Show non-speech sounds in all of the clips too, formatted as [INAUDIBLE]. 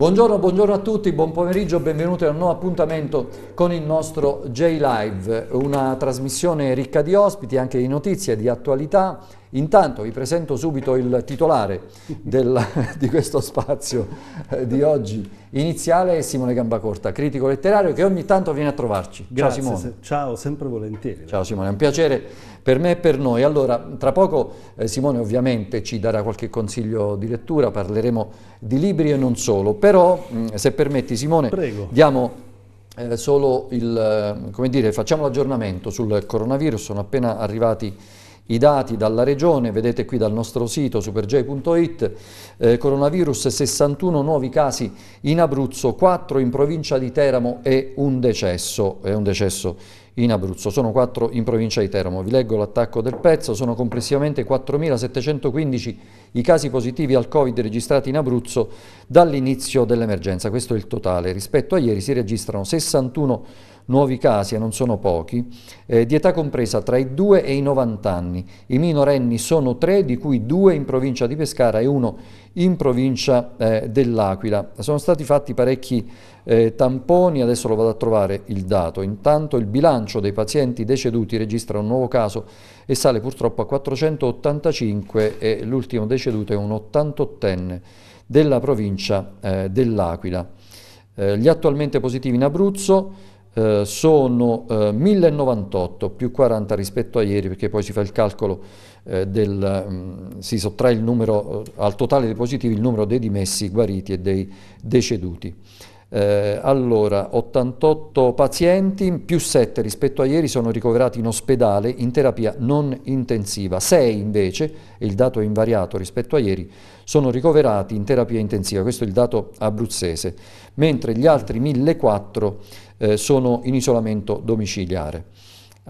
Buongiorno, buongiorno, a tutti, buon pomeriggio, benvenuti a un nuovo appuntamento con il nostro J-Live, una trasmissione ricca di ospiti, anche di notizie, di attualità. Intanto vi presento subito il titolare del, [LAUGHS] di questo spazio eh, di oggi iniziale, Simone Gambacorta, critico letterario che ogni tanto viene a trovarci. Grazie, ciao Simone. Se, ciao, sempre volentieri. Ciao Simone, è un piacere per me e per noi. Allora, tra poco eh, Simone ovviamente ci darà qualche consiglio di lettura, parleremo di libri e non solo, però mh, mm, se permetti Simone, Prego. diamo eh, solo il, eh, come dire, facciamo l'aggiornamento sul coronavirus, sono appena arrivati i dati dalla regione, vedete qui dal nostro sito superj.it, eh, coronavirus 61 nuovi casi in Abruzzo, 4 in provincia di Teramo e un decesso, eh, un decesso in Abruzzo, sono 4 in provincia di Teramo. Vi leggo l'attacco del pezzo, sono complessivamente 4.715 i casi positivi al Covid registrati in Abruzzo dall'inizio dell'emergenza, questo è il totale. Rispetto a ieri si registrano 61 nuovi casi, e non sono pochi, eh, di età compresa tra i 2 e i 90 anni. I minorenni sono 3, di cui 2 in provincia di Pescara e 1 in provincia eh, dell'Aquila. Sono stati fatti parecchi eh, tamponi, adesso lo vado a trovare il dato. Intanto il bilancio dei pazienti deceduti registra un nuovo caso e sale purtroppo a 485 e l'ultimo deceduto è un 88enne della provincia eh, dell'Aquila. Eh, gli attualmente positivi in Abruzzo eh, sono eh, 1098 più 40 rispetto a ieri, perché poi si fa il calcolo eh, del, mh, mm, si sottrae numero, eh, al totale dei positivi il numero dei dimessi, guariti e dei deceduti. Eh, allora, 88 pazienti, più 7 rispetto a ieri, sono ricoverati in ospedale in terapia non intensiva. 6 invece, il dato è invariato rispetto a ieri, sono ricoverati in terapia intensiva, questo è il dato abruzzese, mentre gli altri 1004 eh, sono in isolamento domiciliare.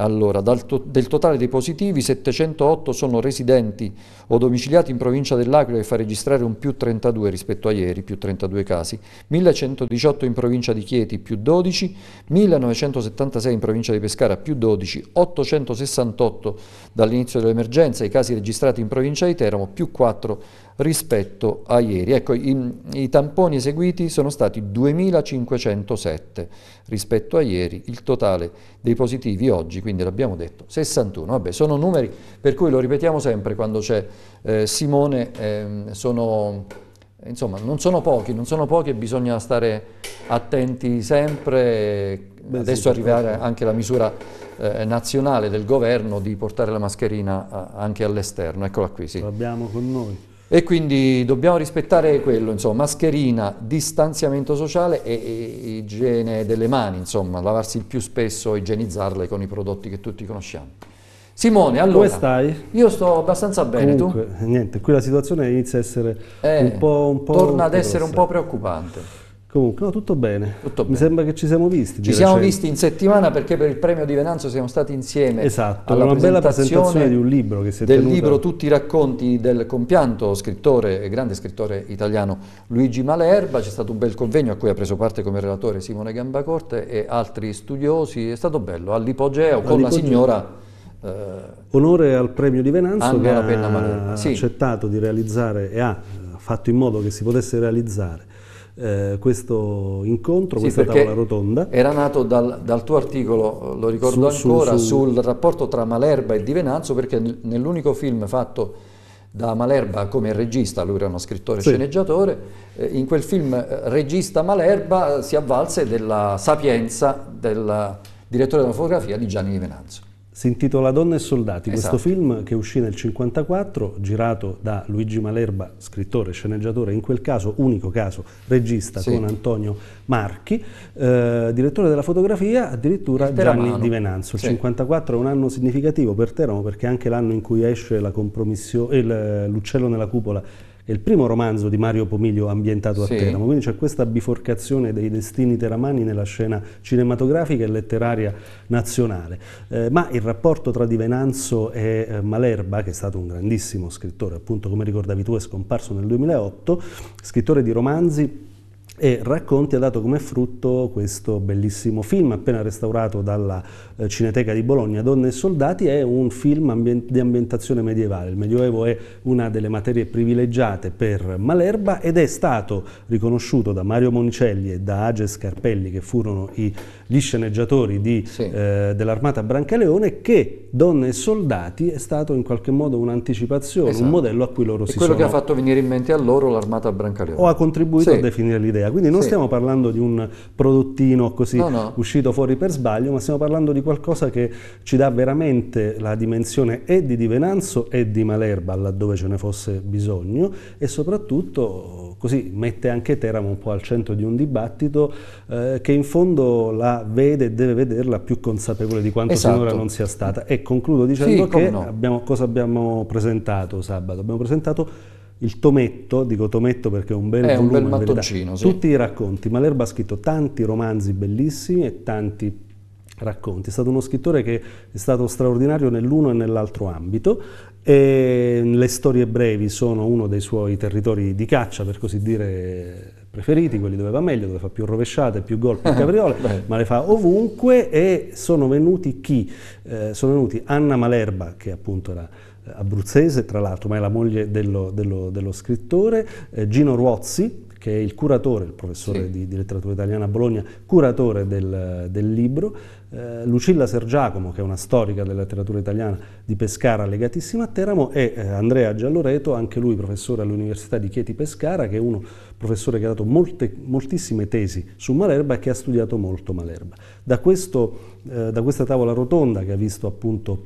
Allora, to del totale dei positivi, 708 sono residenti o domiciliati in provincia dell'Aquila che fa registrare un più 32 rispetto a ieri, più 32 casi, 1118 in provincia di Chieti, più 12, 1976 in provincia di Pescara, più 12, 868 dall'inizio dell'emergenza i casi registrati in provincia di Teramo, più 4 rispetto a ieri. Ecco, i, i tamponi eseguiti sono stati 2.507 rispetto a ieri, il totale dei positivi oggi, quindi l'abbiamo detto, 61. Vabbè, sono numeri per cui lo ripetiamo sempre quando c'è eh, Simone, eh, sono, insomma, non sono pochi, non sono pochi e bisogna stare attenti sempre. Beh, Adesso sì, arriverà anche la misura eh, nazionale del governo di portare la mascherina a, anche all'esterno. Eccola qui, sì. L'abbiamo con noi. E quindi dobbiamo rispettare quello, insomma, mascherina, distanziamento sociale e, e igiene delle mani, insomma, lavarsi il più spesso, igienizzarle con i prodotti che tutti conosciamo. Simone, allora... Come stai? Io sto abbastanza bene, Comunque, tu? niente, qui la situazione inizia a essere eh, un po'... Un po torna ad essere un po' preoccupante. Comunque, no, tutto bene. tutto bene. Mi sembra che ci siamo visti. Ci siamo recente. visti in settimana perché per il premio di Venanzo siamo stati insieme. Esatto, alla una bella presentazione di un libro che si è Del tenuto... libro Tutti i racconti del compianto scrittore, grande scrittore italiano Luigi Malerba. C'è stato un bel convegno a cui ha preso parte come relatore Simone Gambacorte e altri studiosi. È stato bello, all'ipogeo, con la signora... Eh, Onore al premio di Venanzo Anna che ha Sì. accettato di realizzare e ha eh, fatto in modo che si potesse realizzare eh, questo incontro, sì, questa tavola rotonda. Era nato dal, dal, tuo articolo, lo ricordo su, ancora, su, su... sul rapporto tra Malerba e Di Venanzo, perché nell'unico film fatto da Malerba come regista, lui era uno scrittore sì. sceneggiatore, eh, in quel film eh, regista Malerba eh, si avvalse della sapienza del direttore della fotografia di Gianni Di Venanzo. Si intitola Donne e Soldati, esatto. questo film che uscì nel 1954, girato da Luigi Malerba, scrittore, sceneggiatore, in quel caso, unico caso, regista sì. con Antonio Marchi, eh, direttore della fotografia, addirittura Gianni Di Venanzo. Il 1954 sì. è un anno significativo per Teramo perché è anche l'anno in cui esce eh, L'uccello nella cupola è il primo romanzo di Mario Pomiglio ambientato sì. a Teramo, quindi c'è questa biforcazione dei destini teramani nella scena cinematografica e letteraria nazionale. Eh, ma il rapporto tra Di Venanzo e eh, Malerba, che è stato un grandissimo scrittore, appunto come ricordavi tu è scomparso nel 2008, scrittore di romanzi e Racconti ha dato come frutto questo bellissimo film appena restaurato dalla eh, Cineteca di Bologna, Donne e Soldati, è un film ambient di ambientazione medievale. Il Medioevo è una delle materie privilegiate per Malerba ed è stato riconosciuto da Mario Monicelli e da Age Scarpelli, che furono i, gli sceneggiatori sì. eh, dell'Armata Brancaleone, che Donne e Soldati è stato in qualche modo un'anticipazione, esatto. un modello a cui loro è si sono... quello che ha fatto venire in mente a loro l'Armata Brancaleone. O ha contribuito sì. a definire l'idea idea. Quindi non sì. stiamo parlando di un prodottino così no, no. uscito fuori per sbaglio, ma stiamo parlando di qualcosa che ci dà veramente la dimensione e di Divenanzo e di Malerba laddove ce ne fosse bisogno e soprattutto così mette anche Teramo un po' al centro di un dibattito eh, che in fondo la vede e deve vederla più consapevole di quanto esatto. non sia stata. E concludo dicendo sì, che no. abbiamo, cosa abbiamo presentato sabato? Abbiamo presentato il Tometto, dico Tometto perché è un bel è volume, un bel mattoncino, sì. tutti i racconti, Malerba ha scritto tanti romanzi bellissimi e tanti racconti, è stato uno scrittore che è stato straordinario nell'uno e nell'altro ambito e le storie brevi sono uno dei suoi territori di caccia, per così dire, preferiti, quelli dove va meglio, dove fa più rovesciate, più gol, più [LAUGHS] capriole, ma le fa ovunque e sono venuti chi? Eh, sono venuti Anna Malerba, che appunto era abruzzese tra l'altro, ma è la moglie dello, dello, dello scrittore, eh, Gino Ruozzi, che è il curatore, il professore sì. di, di, letteratura italiana a Bologna, curatore del, del libro, eh, Lucilla Sergiacomo, che è una storica della letteratura italiana di Pescara legatissima a Teramo, e eh, Andrea Gialloreto, anche lui professore all'Università di Chieti Pescara, che è uno professore che ha dato molte, moltissime tesi su Malerba e che ha studiato molto Malerba. Da, questo, eh, da questa tavola rotonda che ha visto appunto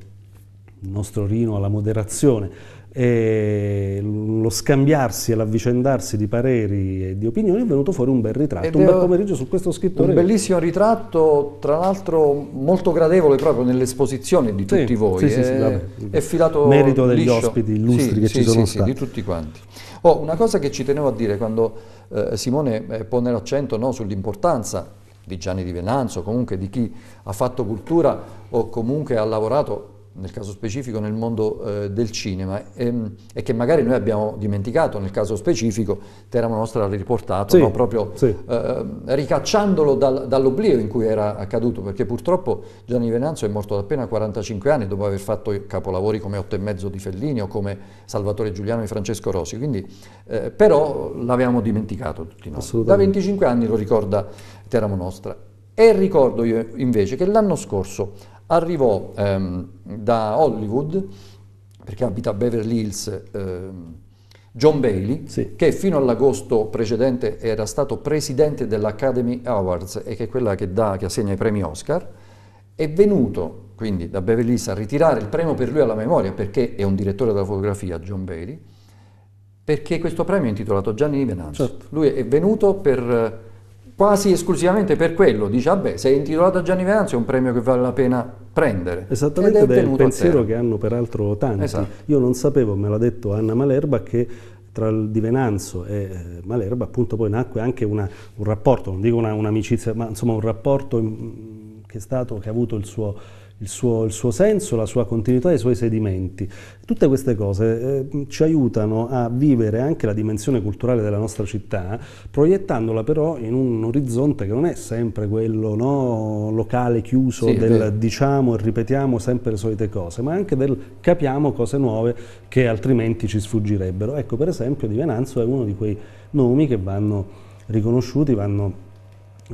il nostro Rino alla moderazione, e lo scambiarsi e l'avvicendarsi di pareri e di opinioni è venuto fuori un bel ritratto, un bel pomeriggio su questo scrittore. Un bellissimo ritratto, tra l'altro molto gradevole proprio nell'esposizione di sì, tutti voi. Sì, è, sì, eh. è filato Merito degli liscio. ospiti illustri che ci sono stati. Sì, di tutti quanti. Oh, una cosa che ci tenevo a dire quando eh, Simone eh, pone l'accento no, sull'importanza di Gianni Di Venanzo, comunque di chi ha fatto cultura o comunque ha lavorato nel caso specifico nel mondo eh, del cinema e, ehm, e, che magari noi abbiamo dimenticato nel caso specifico Teramo Nostra l'ha riportato sì, no? proprio sì. Eh, eh, ricacciandolo dal, dall'oblio in cui era accaduto perché purtroppo Gianni Venanzo è morto da appena 45 anni dopo aver fatto capolavori come Otto e mezzo di Fellini o come Salvatore Giuliano di Francesco Rosi quindi eh, però l'avevamo dimenticato tutti noi da 25 anni lo ricorda Teramo Nostra e ricordo io invece che l'anno scorso arrivò ehm, da Hollywood, perché abita a Beverly Hills, ehm, John Bailey, sì. che fino all'agosto precedente era stato presidente dell'Academy Awards e che è quella che, dà, che assegna i premi Oscar, è venuto quindi da Beverly Hills a ritirare il premio per lui alla memoria, perché è un direttore della fotografia, John Bailey, perché questo premio è intitolato Gianni Venanzo. Certo. Lui è venuto per quasi esclusivamente per quello dice vabbè ah, sei intitolato a Gianni Venanzio è un premio che vale la pena prendere esattamente ed è, è il pensiero che hanno peraltro tanti esatto. io non sapevo me l'ha detto Anna Malerba che tra il di Venanzo e eh, Malerba appunto poi nacque anche una, un rapporto non dico un'amicizia ma insomma un rapporto mm, che, stato, che ha avuto il suo il suo, il suo, senso, la sua continuità, i suoi sedimenti. Tutte queste cose eh, ci aiutano a vivere anche la dimensione culturale della nostra città, proiettandola però in un orizzonte che non è sempre quello no, locale, chiuso, sì, del diciamo e ripetiamo sempre le solite cose, ma anche del capiamo cose nuove che altrimenti ci sfuggirebbero. Ecco, per esempio, Di Venanzo è uno di quei nomi che vanno riconosciuti, vanno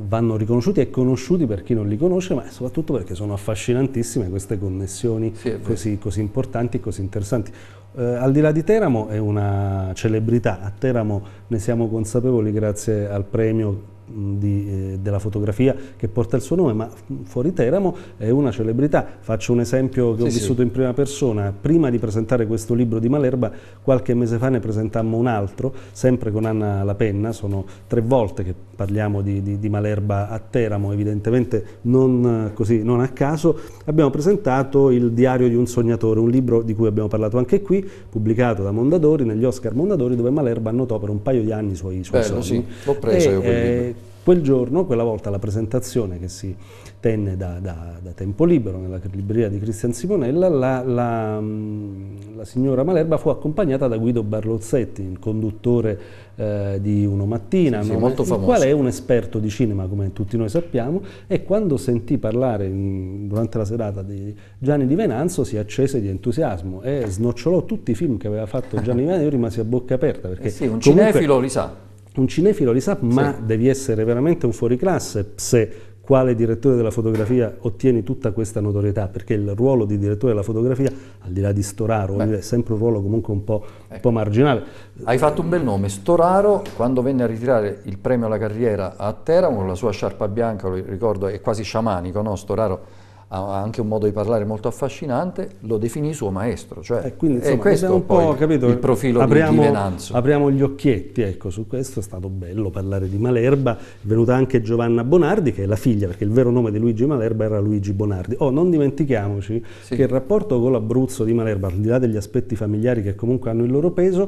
vanno riconosciuti e conosciuti per chi non li conosce, ma soprattutto perché sono affascinantissime queste connessioni sì, così, così, importanti e così interessanti. Eh, al di là di Teramo è una celebrità, a Teramo ne siamo consapevoli grazie al premio di, eh, della fotografia che porta il suo nome, ma fuori Teramo è una celebrità. Faccio un esempio che sì, ho vissuto sì. in prima persona. Prima di presentare questo libro di Malerba, qualche mese fa ne presentammo un altro, sempre con Anna La Penna. sono tre volte che parliamo di, di, di Malerba a Teramo, evidentemente non, eh, così, non a caso. Abbiamo presentato il Diario di un sognatore, un libro di cui abbiamo parlato anche qui, pubblicato da Mondadori, negli Oscar Mondadori, dove Malerba annotò per un paio di anni i suoi, i suoi Bello, sogni. Sì, l'ho preso e, io quel eh, libro. Quel giorno, quella volta la presentazione che si tenne da, da, da tempo libero nella libreria di Cristian Simonella, la, la, mm, la, signora Malerba fu accompagnata da Guido Barlozzetti, il conduttore eh, di Uno Mattina, sì, no? il quale è un esperto di cinema come tutti noi sappiamo e quando sentì parlare in, mm, durante la serata di Gianni Di Venanzo si accese di entusiasmo e snocciolò tutti i film che aveva fatto Gianni [LAUGHS] Di Venanzo e rimase a bocca aperta perché eh sì, un comunque, cinefilo li sa un cinefilo li sa, sì. ma devi essere veramente un fuoriclasse se quale direttore della fotografia ottieni tutta questa notorietà, perché il ruolo di direttore della fotografia, al di là di Storaro, Beh. è sempre un ruolo comunque un po', ecco. un po', ecco. marginale. Hai fatto un bel nome, Storaro, quando venne a ritirare il premio alla carriera a Teramo, la sua sciarpa bianca, lo ricordo, è quasi sciamanico, no? Storaro ha anche un modo di parlare molto affascinante, lo definì suo maestro. Cioè, eh, quindi, insomma, è questo un po', capito, il profilo apriamo, di Venanzo. Apriamo gli occhietti, ecco, su questo è stato bello parlare di Malerba, è venuta anche Giovanna Bonardi, che è la figlia, perché il vero nome di Luigi Malerba era Luigi Bonardi. Oh, non dimentichiamoci sì. che il rapporto con l'Abruzzo di Malerba, al di là degli aspetti familiari che comunque hanno il loro peso,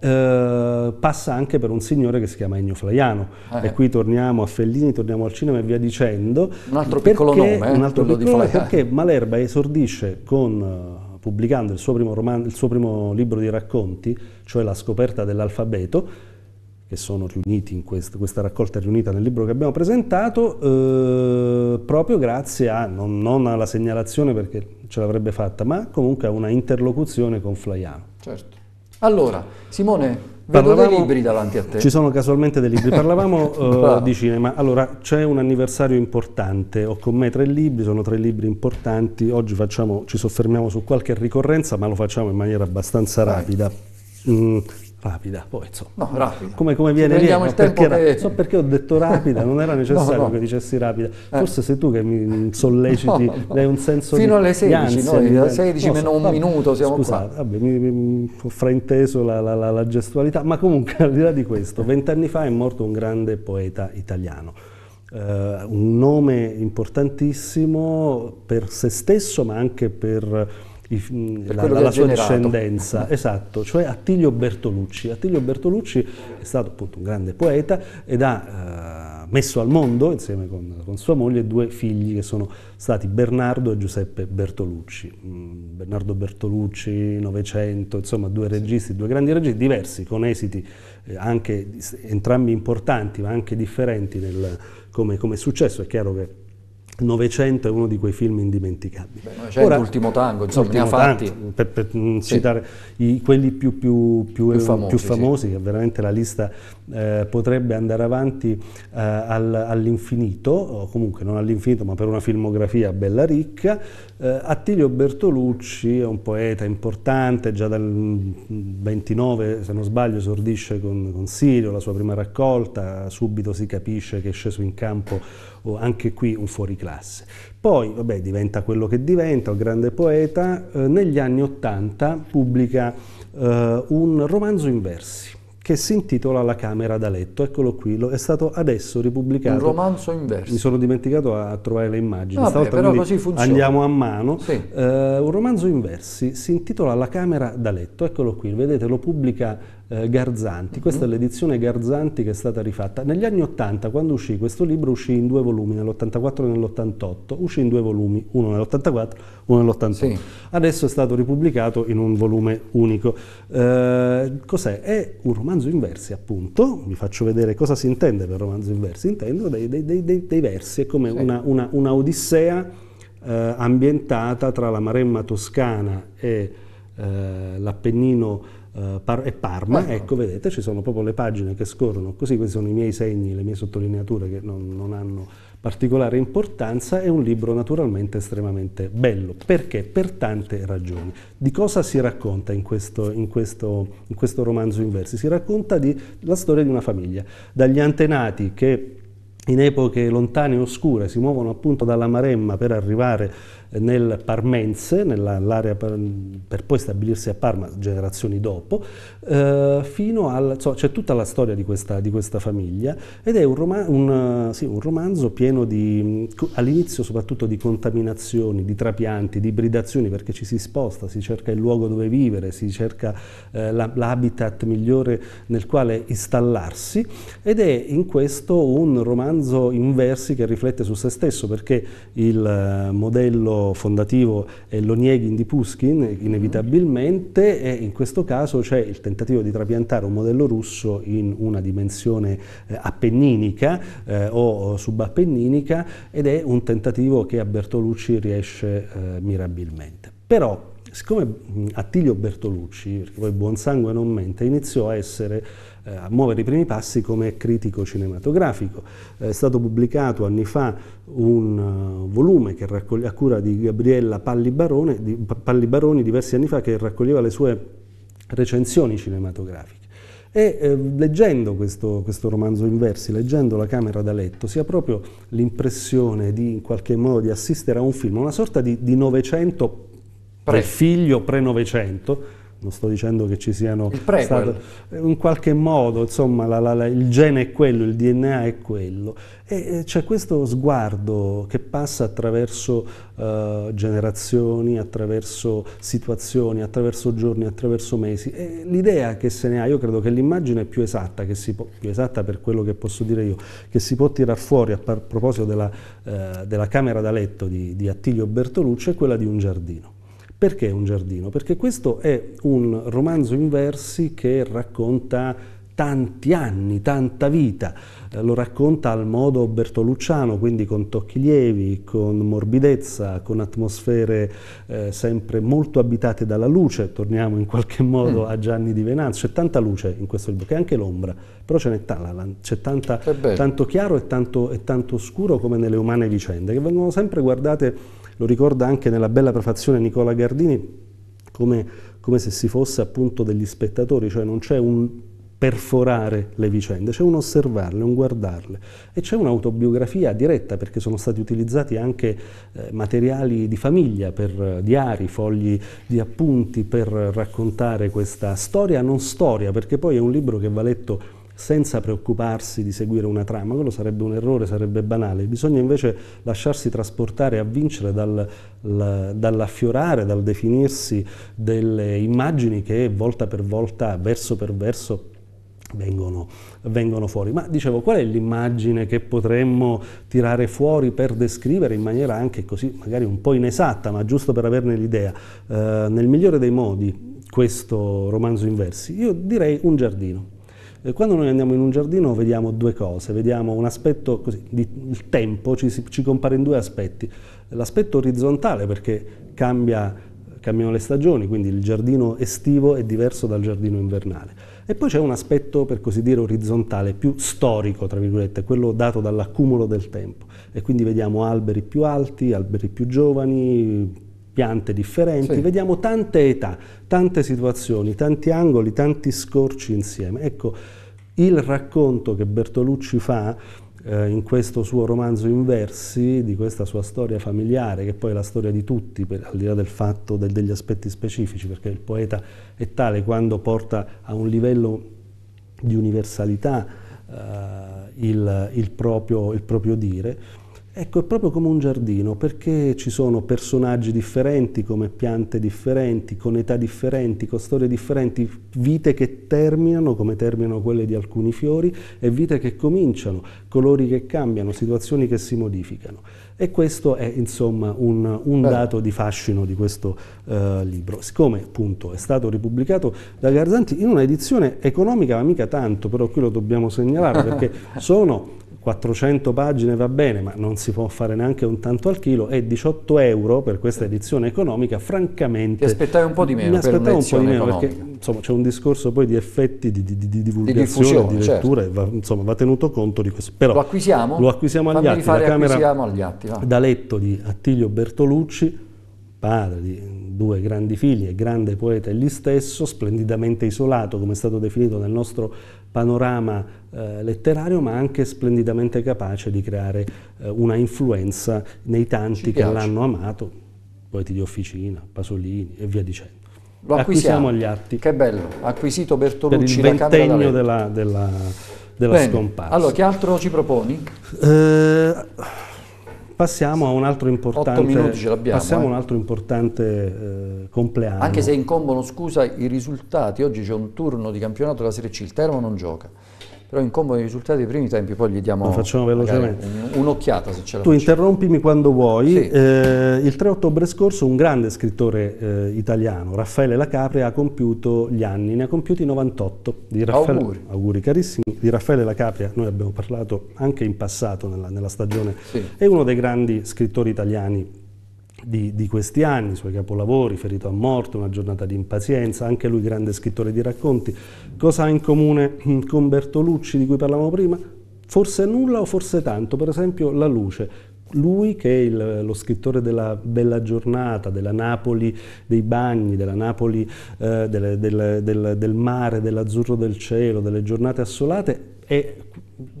eh, passa anche per un signore che si chiama Ennio Flaiano. Ah, eh. E qui torniamo a Fellini, torniamo al cinema e via dicendo. Un altro piccolo nome, eh? un altro piccolo Malerba perché Malerba esordisce con eh, pubblicando il suo, romanzo, il suo, primo libro di racconti, cioè La scoperta dell'alfabeto, che sono riuniti in quest, questa raccolta riunita nel libro che abbiamo presentato, eh, proprio grazie a, non, non, alla segnalazione perché ce l'avrebbe fatta, ma comunque a una interlocuzione con Flaiano. Certo. Allora, Simone, parlavamo, dei libri davanti a te. Ci sono casualmente dei libri. Parlavamo uh, [LAUGHS] di cinema. Allora, c'è un anniversario importante. Ho con me tre libri, sono tre libri importanti. Oggi facciamo, ci soffermiamo su qualche ricorrenza, ma lo facciamo in maniera abbastanza rapida. Mm, rapida, poi insomma, no, rapida. Come, come viene lì, no, perché, che... so perché ho detto rapida, non era [LAUGHS] necessario no, no. che dicessi rapida, eh. forse sei tu che mi solleciti, [LAUGHS] dai un senso Fino di Fino alle 16, ansia, noi 16 meno so, un vabbè, minuto siamo scusate, vabbè, mi, mi, ho frainteso la, la, la, la gestualità, ma comunque [LAUGHS] al di là di questo, vent'anni fa è morto un grande poeta italiano, Uh, un nome importantissimo per se stesso ma anche per i, mm, la, la sua generato. discendenza, esatto, cioè Attilio Bertolucci. Attilio Bertolucci è stato appunto un grande poeta ed ha eh, messo al mondo, insieme con, con, sua moglie, due figli che sono stati Bernardo e Giuseppe Bertolucci. Mm, Bernardo Bertolucci, Novecento, insomma due registi, due grandi registi diversi, con esiti eh, anche entrambi importanti ma anche differenti nel, come, come è successo. È chiaro che Novecento è uno di quei film indimenticabili. C'è Ora, l'ultimo tango, insomma, ne ha fatti. per, per sì. citare i, quelli più, più, più, più famosi, più famosi sì. che veramente la lista eh, potrebbe andare avanti eh, all, all'infinito, o comunque non all'infinito ma per una filmografia bella ricca. Eh, Attilio Bertolucci è un poeta importante, già dal 29 mm, se non sbaglio esordisce con, con Sirio, la sua prima raccolta, subito si capisce che è sceso in campo anche qui un fuoriclasse. Poi vabbè, diventa quello che diventa, un grande poeta, eh, negli anni 80 pubblica eh, un romanzo in versi che si intitola La camera da letto. Eccolo qui, è stato adesso ripubblicato. Un romanzo in verso. Mi sono dimenticato a trovare le immagini. Vabbè, Stavolta però così funziona. Andiamo a mano. Sì. Eh, un romanzo in versi si intitola La camera da letto. Eccolo qui, vedete, lo pubblica eh, Garzanti. Questa è mm-hmm. l'edizione Garzanti che è stata rifatta. Negli anni Ottanta, quando uscì, questo libro uscì in due volumi, nell'84 e nell'88. Uscì in due volumi, uno nell'84, uno nell'88. Sì. Adesso è stato ripubblicato in un volume unico. Eh, cos'è? È un romanzo in versi, appunto. Vi faccio vedere cosa si intende per romanzo in versi. Intendo dei, dei, dei, dei versi, è come sì. una, una, una, odissea eh, ambientata tra la Maremma toscana e eh, l'Appennino eh, Par- e Parma, Parma, ecco vedete ci sono proprio le pagine che scorrono così, questi sono i miei segni, le mie sottolineature che non, non hanno particolare importanza, è un libro naturalmente estremamente bello, perché? Per tante ragioni. Di cosa si racconta in questo, in questo, in questo romanzo in versi? Si racconta della storia di una famiglia, dagli antenati che in epoche lontane e oscure si muovono appunto dalla Maremma per arrivare nel Parmense, nell'area per, per, poi stabilirsi a Parma generazioni dopo, eh, fino al... c'è tutta la storia di questa, di questa famiglia ed è un, roman un, sì, un romanzo pieno di, all'inizio soprattutto di contaminazioni, di trapianti, di ibridazioni perché ci si sposta, si cerca il luogo dove vivere, si cerca eh, l'habitat migliore nel quale installarsi ed è in questo un romanzo in versi che riflette su se stesso perché il eh, modello fondativo è l'Onieghin di Puskin, inevitabilmente, e in questo caso c'è il tentativo di trapiantare un modello russo in una dimensione eh, appenninica eh, o subappenninica ed è un tentativo che a Bertolucci riesce eh, mirabilmente. Però, siccome Attilio Bertolucci, perché poi sangue non mente, iniziò a essere eh, a muovere i primi passi come critico cinematografico. È stato pubblicato anni fa un uh, volume a cura di Gabriella Palli, di, Palli diversi anni fa che raccoglieva le sue recensioni cinematografiche. E eh, leggendo questo, questo, romanzo in versi, leggendo La camera da letto, si ha proprio l'impressione di in qualche modo di assistere a un film, una sorta di, di Novecento, pre-figlio pre-Novecento, non sto dicendo che ci siano state, in qualche modo, insomma, la, la, la, il gene è quello, il DNA è quello. E c'è questo sguardo che passa attraverso eh, generazioni, attraverso situazioni, attraverso giorni, attraverso mesi. E l'idea che se ne ha, io credo che l'immagine più esatta, che si può, più esatta per quello che posso dire io, che si può tirare fuori a, par, a proposito della, eh, della camera da letto di, di Attilio Bertolucci è quella di un giardino perché un giardino? Perché questo è un romanzo in versi che racconta tanti anni, tanta vita. Eh, lo racconta al modo bertolucciano, quindi con tocchi lievi, con morbidezza, con atmosfere eh, sempre molto abitate dalla luce. Torniamo in qualche [LAUGHS] modo mm. a Gianni di Venanzo. C'è tanta luce in questo libro, che è anche l'ombra, però ce n'è tanta, c'è tanta, tanto chiaro e tanto, e tanto oscuro come nelle umane vicende, che vengono sempre guardate lo ricorda anche nella bella prefazione Nicola Gardini come, come se si fosse appunto degli spettatori, cioè non c'è un perforare le vicende, c'è un osservarle, un guardarle e c'è un'autobiografia diretta perché sono stati utilizzati anche eh, materiali di famiglia per eh, diari, fogli di appunti per raccontare questa storia non storia perché poi è un libro che va letto senza preoccuparsi di seguire una trama, quello sarebbe un errore, sarebbe banale, bisogna invece lasciarsi trasportare a vincere dal, la, dall'affiorare, dal definirsi delle immagini che volta per volta, verso per verso, Vengono, vengono, fuori. Ma dicevo, qual è l'immagine che potremmo tirare fuori per descrivere in maniera anche così, magari un po' inesatta, ma giusto per averne l'idea, eh, nel migliore dei modi questo romanzo in versi? Io direi un giardino. Eh, quando noi andiamo in un giardino vediamo due cose, vediamo un aspetto così, di, il tempo ci, ci compare in due aspetti, l'aspetto orizzontale perché cambia, cambiano le stagioni, quindi il giardino estivo è diverso dal giardino invernale. E poi c'è un aspetto, per così dire, orizzontale, più storico, tra virgolette, quello dato dall'accumulo del tempo. E quindi vediamo alberi più alti, alberi più giovani, piante differenti, sì. vediamo tante età, tante situazioni, tanti angoli, tanti scorci insieme. Ecco, il racconto che Bertolucci fa eh, in questo suo romanzo in versi, di questa sua storia familiare, che poi è la storia di tutti, per, al di là del fatto del, degli aspetti specifici, perché il poeta è tale quando porta a un livello di universalità eh, il, il, proprio, il proprio dire, Ecco, è proprio come un giardino, perché ci sono personaggi differenti, come piante differenti, con età differenti, con storie differenti, vite che terminano come terminano quelle di alcuni fiori e vite che cominciano, colori che cambiano, situazioni che si modificano. E questo è insomma un, un dato di fascino di questo eh, libro. Siccome appunto è stato ripubblicato da Garzanti in una edizione economica, ma mica tanto, però qui lo dobbiamo segnalare perché [LAUGHS] sono 400 pagine va bene, ma non si può fare neanche un tanto al chilo, e 18 euro per questa edizione economica, francamente... Ti aspettavi un po' di meno mi aspettavo un po' di meno, economica. perché insomma, c'è un discorso poi di effetti di, di, di divulgazione, di, di certo. lettura, certo. va, insomma, va tenuto conto di questo. Però, lo acquisiamo? Lo acquisiamo agli atti, la Camera agli atti, va. da letto di Attilio Bertolucci, padre di due grandi figli e grande poeta egli stesso, splendidamente isolato, come è stato definito nel nostro panorama eh, letterario ma anche splendidamente capace di creare eh, una influenza nei tanti che l'hanno amato, poeti di Officina, Pasolini e via dicendo. Lo acquisiamo agli atti. Che bello, acquisito Bertolucci per il ventennio della, della, della Bene. scomparsa. Allora, che altro ci proponi? Eh, Passiamo a un altro importante, passiamo eh? un altro importante eh, compleanno. Anche se incombono, scusa, i risultati. Oggi c'è un turno di campionato della Serie C, il Teramo non gioca però incombono i risultati dei primi tempi, poi gli diamo un'occhiata se ce la Tu facciamo. interrompimi quando vuoi. Sì. Eh, il 3 ottobre scorso un grande scrittore eh, italiano, Raffaele Lacapria, ha compiuto gli anni, ne ha compiuti 98. Di Raffaele, auguri. auguri carissimi. Di Raffaele Lacapria noi abbiamo parlato anche in passato nella, nella stagione, sì. è uno dei grandi scrittori italiani di, di, questi anni, i suoi capolavori, Ferito a morte, Una giornata di impazienza, anche lui grande scrittore di racconti. Cosa ha in comune mm, con Bertolucci di cui parlavamo prima? Forse nulla o forse tanto, per esempio La luce. Lui che è il, lo scrittore della Bella Giornata, della Napoli dei bagni, della Napoli eh, del, del, del, del mare, dell'azzurro del cielo, delle giornate assolate, è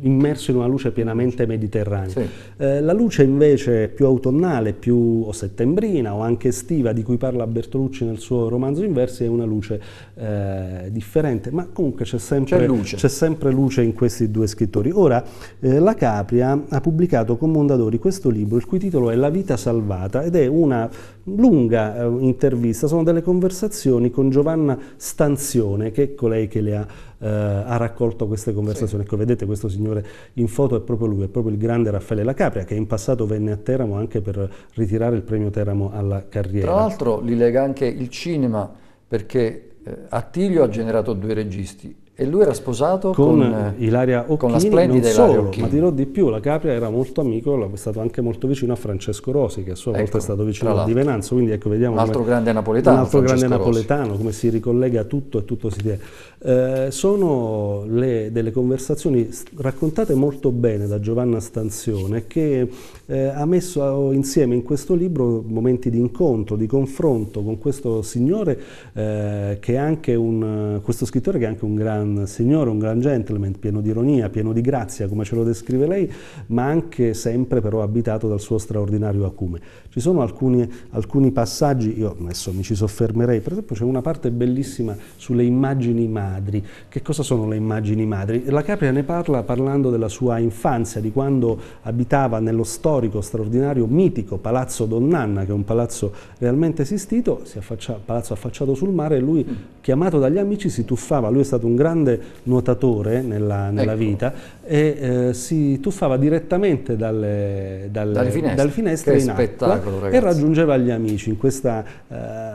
immerso in una luce pienamente mediterranea. Sì. Eh, la luce invece più autunnale, più o settembrina o anche estiva di cui parla Bertolucci nel suo romanzo in versi è una luce eh, differente, ma comunque c'è sempre, sempre, luce. in questi due scrittori. Ora, eh, la Capria ha pubblicato con Mondadori questo libro, il cui titolo è La vita salvata ed è una lunga eh, intervista, sono delle conversazioni con Giovanna Stanzione, che è colei che le ha eh, ha raccolto queste conversazioni. Sì. Ecco, vedete questo signore in foto è proprio lui, è proprio il grande Raffaele La Capria che in passato venne a Teramo anche per ritirare il premio Teramo alla carriera. Tra l'altro li lega anche il cinema perché eh, Attilio ha generato due registi e lui era sposato con, con eh, Ilaria Occhini, con la splendida non solo, Occhini. ma dirò di più, la Capria era molto amico, è stato anche molto vicino a Francesco Rosi, che a sua ecco, volta è ecco, stato vicino a Di Venanzo, quindi ecco vediamo un altro grande napoletano, un altro Francesco grande Rosi. napoletano, come si ricollega tutto e tutto si tiene. Eh, sono le, delle conversazioni raccontate molto bene da Giovanna Stanzione che eh, ha messo insieme in questo libro momenti di incontro, di confronto con questo signore eh, che è anche un, questo scrittore che è anche un gran signore, un gran gentleman, pieno di ironia, pieno di grazia come ce lo descrive lei, ma anche sempre però abitato dal suo straordinario acume. Ci sono alcuni, alcuni passaggi, io adesso mi ci soffermerei, per esempio c'è una parte bellissima sulle immagini male madri. Che cosa sono le immagini madri? La Capria ne parla parlando della sua infanzia, di quando abitava nello storico, straordinario, mitico Palazzo Donnanna, che è un palazzo realmente esistito, affaccia, palazzo affacciato sul mare, e lui, mm. chiamato dagli amici, si tuffava. Lui è stato un grande nuotatore nella, nella ecco. vita, e eh, si tuffava direttamente dalle, dalle, dalle finestre, dalle finestre in acqua e raggiungeva gli amici in questa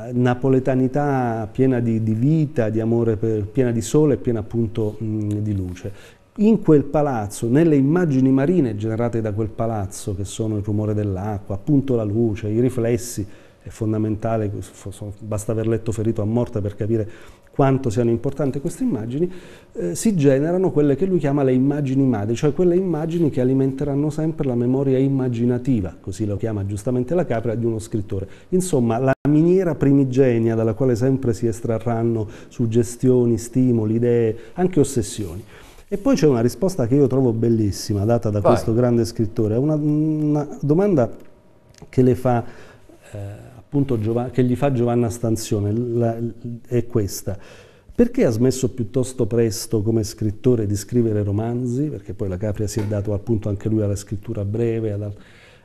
eh, napoletanità piena di, di, vita, di amore, per, piena di sole e piena appunto mh, di luce. In quel palazzo, nelle immagini marine generate da quel palazzo, che sono il rumore dell'acqua, appunto la luce, i riflessi, è fondamentale, basta aver letto Ferito a morte per capire quanto siano importanti queste immagini, eh, si generano quelle che lui chiama le immagini madri, cioè quelle immagini che alimenteranno sempre la memoria immaginativa, così lo chiama giustamente la capra di uno scrittore. Insomma, la miniera primigenia dalla quale sempre si estrarranno suggestioni, stimoli, idee, anche ossessioni. E poi c'è una risposta che io trovo bellissima, data da Vai. questo grande scrittore, una, una domanda che le fa eh, che gli fa Giovanna Stanzione la, è questa. Perché ha smesso piuttosto presto come scrittore di scrivere romanzi? Perché poi la Capria si è dato appunto anche lui alla scrittura breve. Alla...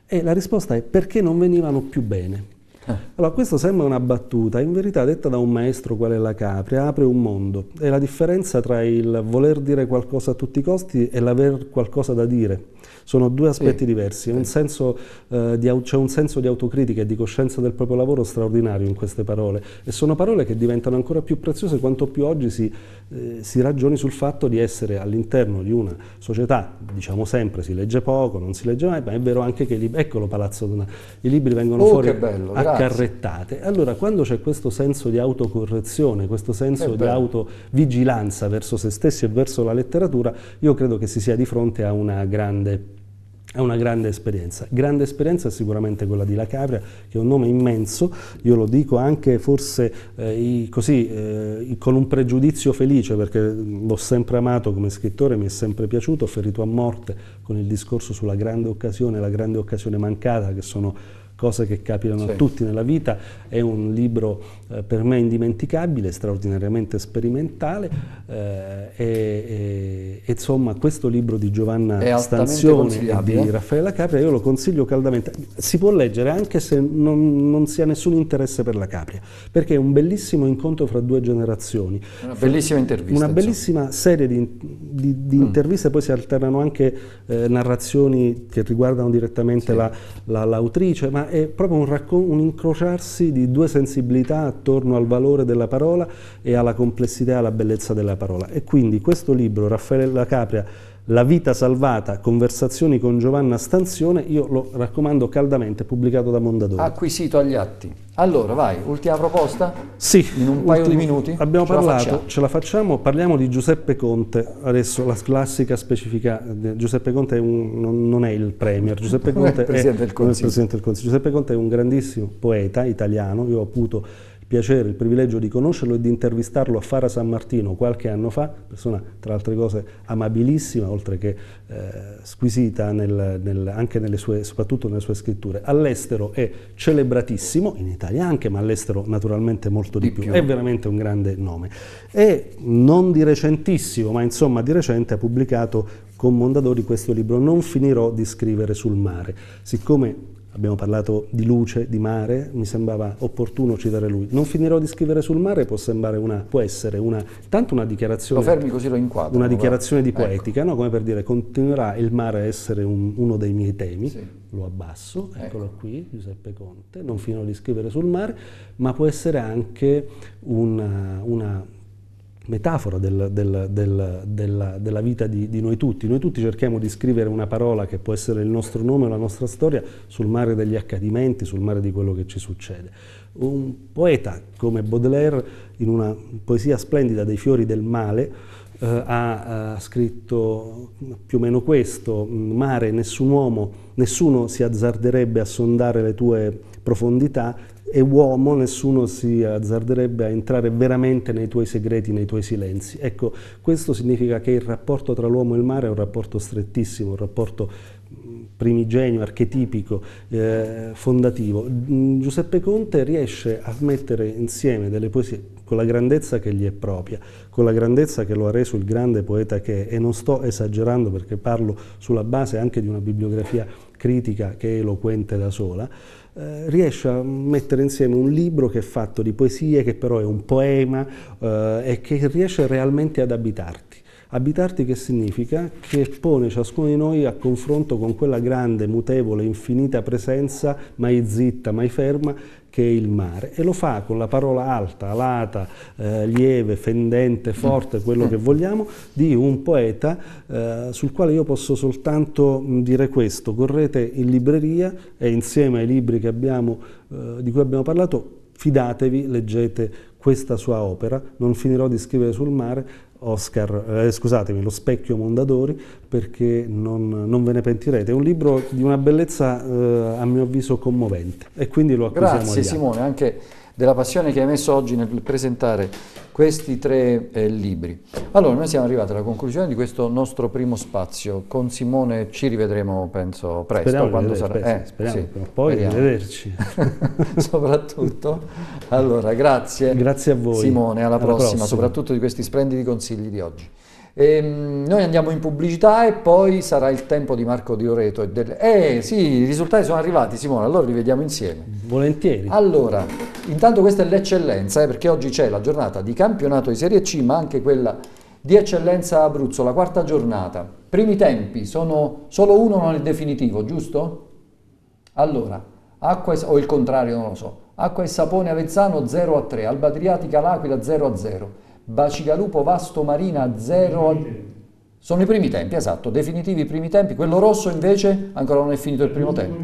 E la risposta è perché non venivano più bene. Eh. Allora, questo sembra una battuta, in verità detta da un maestro quale è la capria, apre un mondo. È la differenza tra il voler dire qualcosa a tutti i costi e l'aver qualcosa da dire. Sono due aspetti sì, diversi, Un senso, eh, di, c'è un senso di autocritica e di coscienza del proprio lavoro straordinario in queste parole e sono parole che diventano ancora più preziose quanto più oggi si, eh, si ragioni sul fatto di essere all'interno di una società, diciamo sempre, si legge poco, non si legge mai, ma è vero anche che, li, eccolo Palazzo Donà, i libri vengono oh, fuori... che bello, grazie carrettate. Allora, quando c'è questo senso di autocorrezione, questo senso eh di autovigilanza verso se stessi e verso la letteratura, io credo che si sia di fronte a una grande è una grande esperienza. Grande esperienza è sicuramente quella di La Capria, che è un nome immenso, io lo dico anche forse eh, così, eh, con un pregiudizio felice, perché l'ho sempre amato come scrittore, mi è sempre piaciuto, ho ferito a morte con il discorso sulla grande occasione, la grande occasione mancata, che sono cose che capitano sì. a tutti nella vita, è un libro eh, per me indimenticabile, straordinariamente sperimentale eh, e, e, insomma questo libro di Giovanna Stanzione e di Raffaella Capria io lo consiglio caldamente, si può leggere anche se non, non, si ha nessun interesse per la Capria, perché è un bellissimo incontro fra due generazioni. Una bellissima intervista. Una bellissima serie di, di, di mm. interviste, poi si alternano anche eh, narrazioni che riguardano direttamente sì. l'autrice, la, la ma è proprio un, un, incrociarsi di due sensibilità attorno al valore della parola e alla complessità e alla bellezza della parola. E quindi questo libro, Raffaella Capria, la vita salvata, conversazioni con Giovanna Stanzione, io lo raccomando caldamente, pubblicato da Mondadori. Acquisito agli atti. Allora, vai, ultima proposta? Sì. In un paio ultimo, di minuti? Abbiamo ce parlato, la ce la facciamo, parliamo di Giuseppe Conte. Adesso la classica specifica, Giuseppe Conte è un, non, non, è il Premier, Giuseppe Conte è, il è, è il Presidente del Consiglio. Giuseppe Conte è un grandissimo poeta italiano, io ho avuto piacere, il privilegio di conoscerlo e di intervistarlo a Fara San Martino qualche anno fa, persona tra altre cose amabilissima, oltre che eh, squisita nel, nel, anche nelle sue, soprattutto nelle sue scritture. All'estero è celebratissimo, in Italia anche, ma all'estero naturalmente molto di, di più. più. È veramente un grande nome. E non di recentissimo, ma insomma di recente ha pubblicato con Mondadori questo libro Non finirò di scrivere sul mare. Siccome abbiamo parlato di luce, di mare, mi sembrava opportuno citare lui. Non finirò di scrivere sul mare, può sembrare una, può essere una, tanto una dichiarazione... Lo fermi così lo inquadro. Una dichiarazione va? di ecco. poetica, ecco. no? come per dire continuerà il mare a essere un, uno dei miei temi, sì. lo abbasso, ecco. eccolo ecco. qui, Giuseppe Conte, non finirò di scrivere sul mare, ma può essere anche una, una metafora del, del, del, della, della, vita di, di, noi tutti. Noi tutti cerchiamo di scrivere una parola che può essere il nostro nome o la nostra storia sul mare degli accadimenti, sul mare di quello che ci succede. Un poeta come Baudelaire, in una poesia splendida dei fiori del male, eh, ha, ha, scritto più o meno questo, mm, mare, nessun uomo, nessuno si azzarderebbe a sondare le tue profondità, e uomo nessuno si azzarderebbe a entrare veramente nei tuoi segreti, nei tuoi silenzi. Ecco, questo significa che il rapporto tra l'uomo e il mare è un rapporto strettissimo, un rapporto primigenio, archetipico, eh, fondativo. Giuseppe Conte riesce a mettere insieme delle poesie con la grandezza che gli è propria, con la grandezza che lo ha reso il grande poeta che è, e non sto esagerando perché parlo sulla base anche di una bibliografia critica che è eloquente da sola, eh, riesce a mettere insieme un libro che è fatto di poesie, che però è un poema eh, e che riesce realmente ad abitarti. Abitarti che significa? Che pone ciascuno di noi a confronto con quella grande, mutevole, infinita presenza, mai zitta, mai ferma, che è il mare e lo fa con la parola alta, alata, eh, lieve, fendente, forte, quello che vogliamo, di un poeta eh, sul quale io posso soltanto dire questo, correte in libreria e insieme ai libri abbiamo, eh, di cui abbiamo parlato, fidatevi, leggete questa sua opera, non finirò di scrivere sul mare Oscar, eh, scusatemi, Lo specchio Mondadori, perché non, non, ve ne pentirete. È un libro di una bellezza, eh, a mio avviso, commovente e quindi lo acquisiamo Grazie Simone, anche della passione che hai messo oggi nel presentare questi tre eh, libri. Allora, noi siamo arrivati alla conclusione di questo nostro primo spazio. Con Simone ci rivedremo, penso, presto. Speriamo quando vedere, sarà. Penso, eh, eh speriamo, sì, poi speriamo. rivederci. [LAUGHS] soprattutto. Allora, grazie. Grazie a voi. Simone, alla, alla prossima, prossima, soprattutto di questi splendidi consigli di oggi. Ehm, noi andiamo in pubblicità e poi sarà il tempo di Marco Di Oreto. E del... Eh sì, i risultati sono arrivati Simone, allora li vediamo insieme. Volentieri. Allora, intanto questa è l'eccellenza, eh, perché oggi c'è la giornata di campionato di Serie C, ma anche quella di eccellenza Abruzzo, la quarta giornata. Primi tempi, sono solo uno non è definitivo, giusto? Allora, acqua e... o il contrario, non lo so. Acqua e Sapone Avezzano 0 a 3, Alba Adriatica L'Aquila 0 a 0. Bacigalupo Vasto Marina 0 a... Sono i primi tempi, esatto, definitivi i primi tempi. Quello rosso invece ancora non è finito il primo tempo.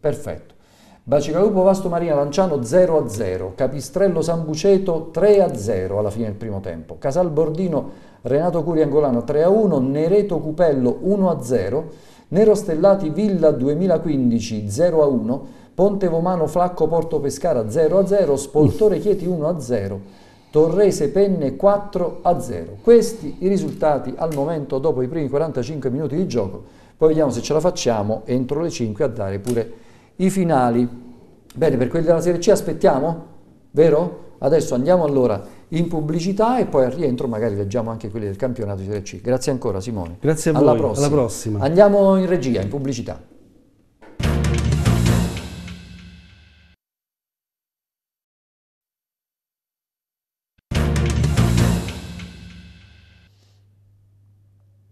Perfetto. Bacigalupo Vasto Marina Lanciano 0 a 0, Capistrello Sambuceto 3 a 0 alla fine del primo tempo, Casal Bordino Renato Curi Angolano 3 a 1, Nereto Cupello 1 a 0, Nero Stellati Villa 2015 0 a 1, Ponte Vomano Flacco Porto Pescara 0 a 0, Spoltore Chieti 1 a 0. Torrese Penne 4 a 0. Questi i risultati al momento dopo i primi 45 minuti di gioco. Poi vediamo se ce la facciamo entro le 5 a dare pure i finali. Bene, per quelli della Serie C aspettiamo, vero? Adesso andiamo allora in pubblicità e poi al rientro magari leggiamo anche quelli del campionato di Serie C. Grazie ancora Simone. Grazie a alla voi, prossima. alla prossima. Andiamo in regia, in pubblicità.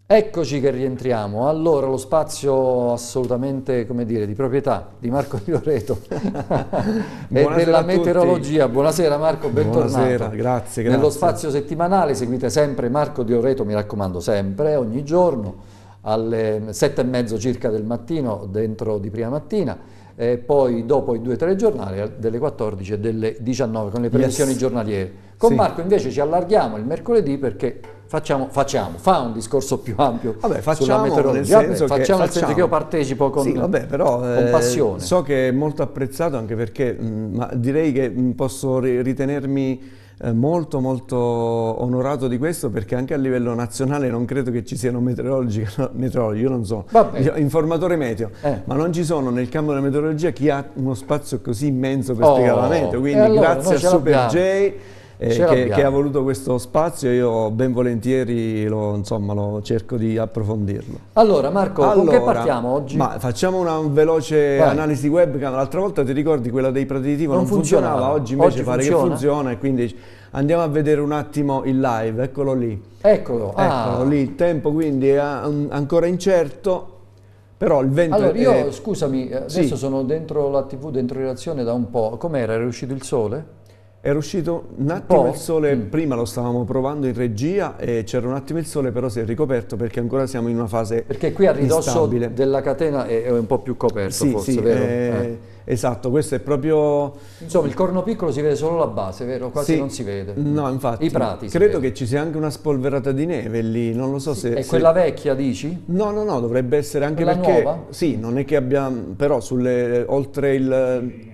Eccoci che rientriamo. Allora, lo spazio assolutamente, come dire, di proprietà di Marco [LAUGHS] Di Loreto [LAUGHS] e della meteorologia. Buonasera Marco, bentornato. Buonasera, grazie, grazie. Nello spazio settimanale seguite sempre Marco Di Loreto, mi raccomando, sempre, ogni giorno, alle sette e mezzo circa del mattino, dentro di prima mattina. E poi dopo i due telegiornali delle 14 e delle 19 con le previsioni yes. giornaliere. Con sì. Marco invece ci allarghiamo il mercoledì perché Facciamo, facciamo, fa un discorso più ampio vabbè, facciamo, sulla meteorologia, nel senso, vabbè, che, facciamo, senso che io partecipo con, sì, vabbè, però, con eh, passione. Eh, so che è molto apprezzato anche perché mh, mm, direi che mm, posso ritenermi eh, molto molto onorato di questo perché anche a livello nazionale non credo che ci siano meteorologi, no, meteorologi io non so, io, informatore meteo, eh. ma non ci sono nel campo della meteorologia chi ha uno spazio così immenso per oh, spiegare la meteo, quindi allora, grazie a Super J eh, che, che, ha voluto questo spazio io ben volentieri lo, insomma, lo cerco di approfondirlo. Allora Marco, allora, con che partiamo oggi? Ma facciamo una veloce Vai. analisi webcam, l'altra volta ti ricordi quella dei preditivo non, non funzionava. funzionava, oggi invece oggi pare funziona. che funziona e quindi andiamo a vedere un attimo il live, eccolo lì. Eccolo, ah. eccolo lì, il tempo quindi è ancora incerto, però il vento Allora io, è... scusami, eh, adesso sì. sono dentro la tv, dentro redazione da un po', com'era? Era uscito il sole? Era uscito un attimo un il sole, mm. prima lo stavamo provando in regia e c'era un attimo il sole, però si è ricoperto perché ancora siamo in una fase Perché qui a ridosso instabile. della catena è, un po' più coperto sì, forse, sì, vero? Eh, eh. Esatto, questo è proprio... Insomma, il corno piccolo si vede solo la base, vero? Quasi sì, non si vede. No, infatti. I prati Credo che ci sia anche una spolverata di neve lì, non lo so se... È se... quella vecchia, dici? No, no, no, dovrebbe essere anche quella perché... Nuova? Sì, non è che abbiamo... però sulle... oltre il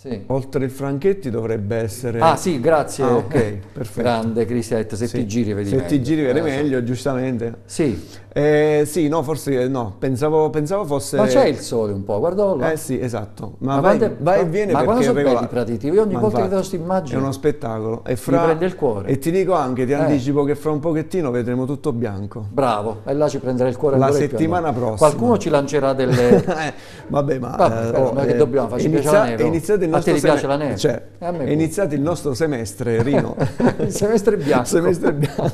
sì. Oltre il Franchetti dovrebbe essere... Ah sì, grazie. Ah, ok, [LAUGHS] perfetto. Grande Crisetta, se sì. ti giri vedi se meglio. Se ti giri vedi eh, meglio, so. giustamente. Sì. Eh, sì, no, forse eh, no, pensavo, pensavo, fosse... Ma c'è il sole un po', guarda là. Eh sì, esatto. Ma, ma vai, quante... va e viene ma perché... Ma sono regola... pratichi? Io ogni ma volta infatti, che vedo questa immagine... È uno spettacolo. E fra... Mi prende il cuore. E ti dico anche, ti eh. anticipo che fra un pochettino vedremo tutto bianco. Bravo, e là ci prenderà il cuore La settimana prossima. Qualcuno ci lancerà delle... [LAUGHS] Eh, vabbè, ma... Vabbè, però, oh, che eh, dobbiamo, facci iniziate a te ti piace la neve? Cioè, eh, è iniziato il nostro semestre, Rino. [LAUGHS] il semestre bianco. [LAUGHS] semestre bianco.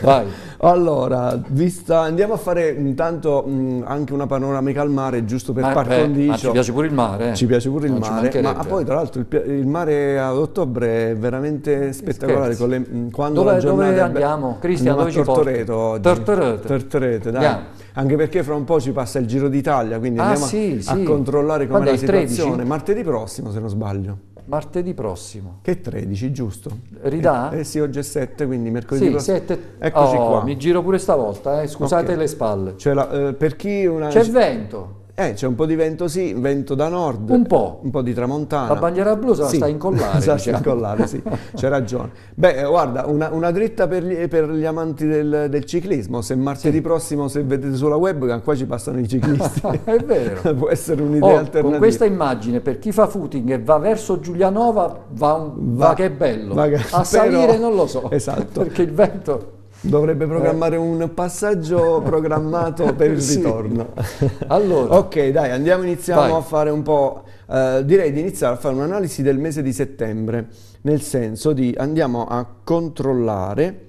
Vai. Allora, vista, andiamo a fare intanto mh, anche una panoramica al mare, giusto per ah, par eh, condicio. Ma eh. ci piace pure il mare. Ci piace pure non il mare. Ma poi, tra l'altro, il, il, mare ad ottobre è veramente spettacolare. Le, mh, quando dove, la giornata dove andiamo? Cristian, dove ci Tortoreto Tortorete. Tortorete, dai. Yeah. Anche perché fra un po' ci passa il Giro d'Italia, quindi ah, andiamo sì, a, sì. controllare com'è la situazione. Martedì prossimo, se non sbaglio. Martedì prossimo. Che 13, giusto? Ridà? Eh, eh sì, oggi è 7, quindi mercoledì sì, prossimo. 7. Eccoci oh, qua. Mi giro pure stavolta, eh. scusate okay. le spalle. Cioè la, eh, per chi una... C'è vento. Eh, c'è un po' di vento sì, vento da nord. Un po'. Un po' di tramontana. La bandiera blu se sì. sta incollare. [LAUGHS] Sta diciamo. incollare, sì, c'è ragione. Beh, eh, guarda, una, una dritta per gli, eh, per gli amanti del, del, ciclismo. Se martedì sì. prossimo, se vedete sulla webcam, qua ci passano i ciclisti. [LAUGHS] È vero. [LAUGHS] Può essere un'idea oh, alternativa. Con questa immagine, per chi fa footing e va verso Giulianova, va, un, va, va che bello. Va A però, salire non lo so. Esatto. Perché il vento... Dovrebbe eh. programmare un passaggio [LAUGHS] programmato per il sì. ritorno. [LAUGHS] Allora. Ok, dai, andiamo, iniziamo Vai. a fare un po'. Eh, direi di iniziare a fare un'analisi del mese di settembre, nel senso di andiamo a controllare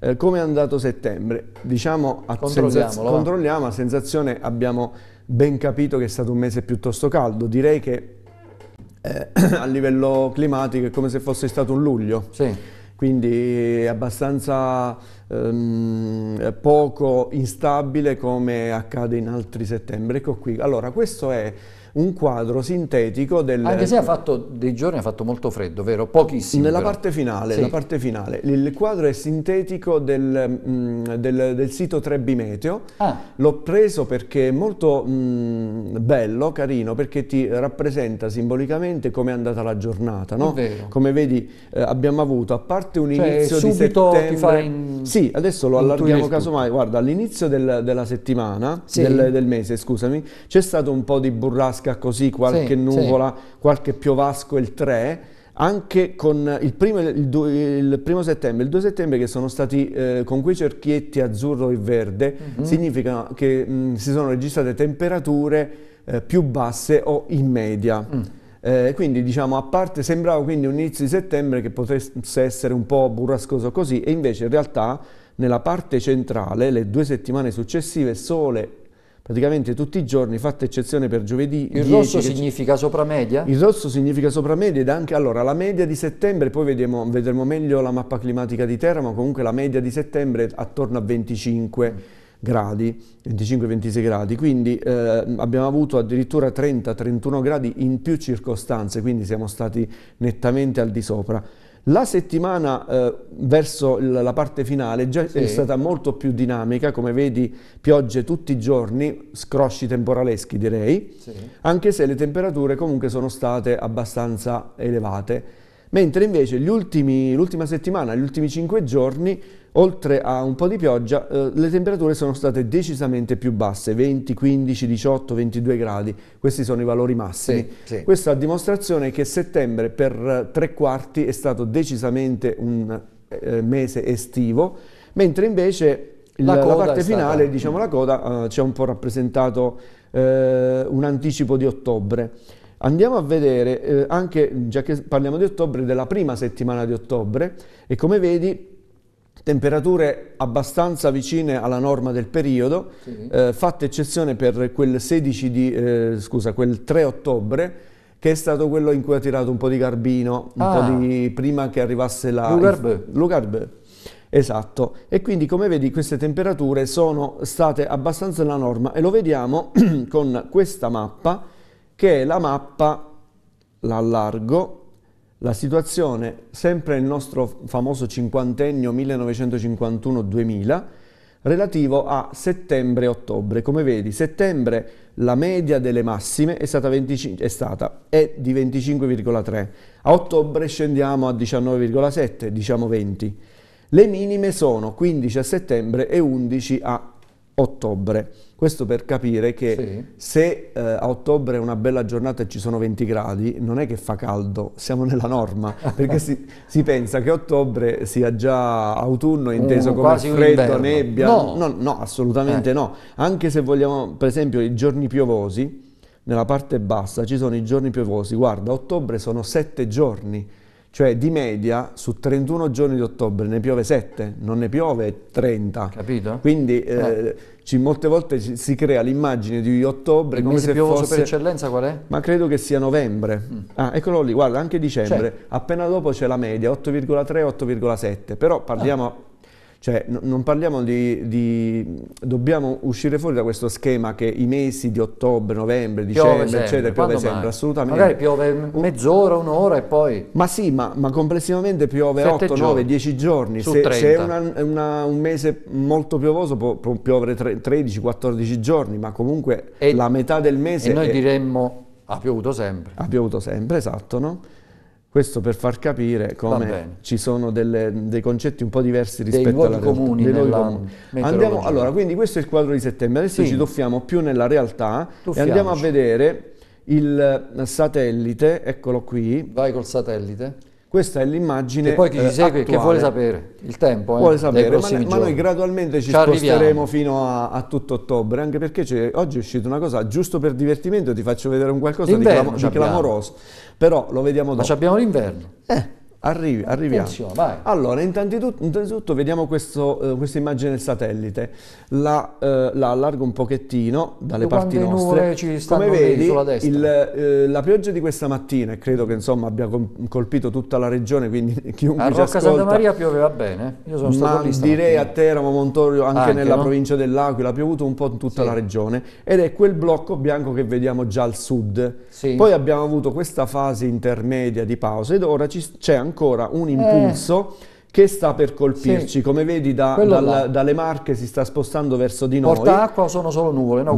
eh, come è andato settembre. Diciamo a sensaz- controlliamo, a sensazione abbiamo ben capito che è stato un mese piuttosto caldo. Direi che eh, [CLEARS THROAT] a livello climatico è come se fosse stato un luglio. Sì quindi è abbastanza ehm, poco instabile come accade in altri settembre. Ecco qui. Allora, questo è un quadro sintetico del... Anche se ha fatto dei giorni, ha fatto molto freddo, vero? Pochissimo. Nella parte finale, sì. parte finale, Il quadro è sintetico del, mh, mm, del, del sito Trebbi Meteo. Ah. L'ho preso perché è molto mh, mm, bello, carino, perché ti rappresenta simbolicamente come è andata la giornata, no? Vero. Come vedi eh, abbiamo avuto, a parte un cioè, inizio di settembre... Ti fa in... Sì, adesso lo allarghiamo casomai. Guarda, all'inizio del, della settimana, sì. del mese, scusami, c'è stato un po' di burrasca piovasca così, qualche sì, nuvola, sì. qualche piovasco il 3, anche con il primo, il, do, il primo, settembre, il 2 settembre che sono stati eh, con quei cerchietti azzurro e verde, mm-hmm. significa che mh, mm, si sono registrate temperature eh, più basse o in media. Mm. Eh, quindi diciamo a parte sembrava quindi un inizio di settembre che potesse essere un po' burrascoso così e invece in realtà nella parte centrale le due settimane successive sole praticamente tutti i giorni, fatta eccezione per giovedì. Il 10, rosso significa sopra media? Il rosso significa sopra media ed anche allora la media di settembre, poi vediamo, vedremo meglio la mappa climatica di terra, ma comunque la media di settembre è attorno a 25 mm. gradi, 25-26 gradi, quindi eh, abbiamo avuto addirittura 30-31 gradi in più circostanze, quindi siamo stati nettamente al di sopra. La settimana eh, verso la parte finale già sì. è stata molto più dinamica, come vedi piogge tutti i giorni, scrosci temporaleschi direi, sì. anche se le temperature comunque sono state abbastanza elevate mentre invece ultimi, l'ultima settimana, gli ultimi 5 giorni, oltre a un po' di pioggia, eh, le temperature sono state decisamente più basse, 20, 15, 18, 22 gradi, questi sono i valori massimi. Sì, sì. Questa dimostrazione che settembre per eh, tre quarti è stato decisamente un eh, mese estivo, mentre invece la, la parte finale, stata... Mm. diciamo la coda, eh, ci ha un po' rappresentato eh, un anticipo di ottobre. Andiamo a vedere eh, anche, già che parliamo di ottobre, della prima settimana di ottobre e come vedi temperature abbastanza vicine alla norma del periodo, sì. eh, fatta eccezione per quel, di, eh, scusa, quel 3 ottobre, che è stato quello in cui ha tirato un po' di garbino, un ah. po' di, prima che arrivasse la... Lugarbeu. Lugarbeu. Esatto, e quindi come vedi queste temperature sono state abbastanza la norma e lo vediamo [CLEARS THROAT] con questa mappa che è la mappa la allargo, la situazione, sempre il nostro famoso cinquantennio 1951-2000, relativo a settembre-ottobre. Come vedi, settembre la media delle massime è stata, 25, è, stata è di 25,3, a ottobre scendiamo a 19,7, diciamo 20. Le minime sono 15 a settembre e 11 a ottobre. Questo per capire che sì. se eh, a ottobre è una bella giornata e ci sono 20 gradi, non è che fa caldo, siamo nella norma, [LAUGHS] perché si, si pensa che ottobre sia già autunno inteso uh, come freddo, nebbia. No, no, no assolutamente eh. no. Anche se vogliamo, per esempio, i giorni piovosi, nella parte bassa ci sono i giorni piovosi. Guarda, ottobre sono sette giorni cioè di media su 31 giorni di ottobre ne piove 7, non ne piove 30. Capito? Quindi eh. Eh, molte volte ci, si crea l'immagine di ottobre Il come se piovoso fosse... per eccellenza qual è? Ma credo che sia novembre. Mm. Ah, eccolo lì, guarda, anche dicembre. Cioè Appena dopo c'è la media, 8,3-8,7. Però parliamo... Ah cioè, n- non parliamo di, di, Dobbiamo uscire fuori da questo schema che i mesi di ottobre, novembre, dicembre, piove eccetera, sempre. piove sempre, mai? assolutamente. Magari piove mezz'ora, un'ora e poi... Ma sì, ma, ma complessivamente piove 8, giorni. 9, 10 giorni. Su se, se è una, una, un mese molto piovoso può, può piovere 13, 14 giorni, ma comunque e, la metà del mese... E noi è, diremmo ha piovuto sempre. Ha piovuto sempre, esatto, no? Questo per far capire come ci sono delle, dei concetti un po' diversi rispetto dei alla realtà. Comuni dei luoghi comuni. Andiamo, allora, quindi questo è il quadro di settembre. Adesso sì. ci tuffiamo più nella realtà Tuffiamoci. e andiamo a vedere il satellite. Eccolo qui. Vai col satellite. Questa è l'immagine E poi chi ci eh, segue, attuale. che vuole sapere il tempo, eh, vuole sapere, ma, ma, noi gradualmente ci, ci sposteremo arriviamo. fino a, a, tutto ottobre, anche perché oggi è uscita una cosa, giusto per divertimento ti faccio vedere un qualcosa di, clam di clamoroso. Però lo vediamo dopo. Ma abbiamo l'inverno. Eh. Arrivi, arriviamo. Attenzione, allora, intanto, innanzitutto vediamo questo, eh, questa immagine del satellite. La, eh, la, allargo un pochettino dalle parti nostre. Come vedi, il, eh, la pioggia di questa mattina, e credo che insomma, abbia colpito tutta la regione, quindi [LAUGHS] chiunque a Rocca Santa Maria pioveva bene. Eh. Io sono stato ma lì direi a Teramo, Montorio, anche, anche nella no? provincia dell'Aquila, ha piovuto un po' in tutta sì. la regione. Ed è quel blocco bianco che vediamo già al sud. Sì. Poi abbiamo avuto questa fase intermedia di pausa ed ora c'è ancora ancora un eh. impulso eh. che sta per colpirci. Sì. Come vedi da, dal, dalle Marche si sta spostando verso di noi. Porta acqua o sono solo nuvole, no?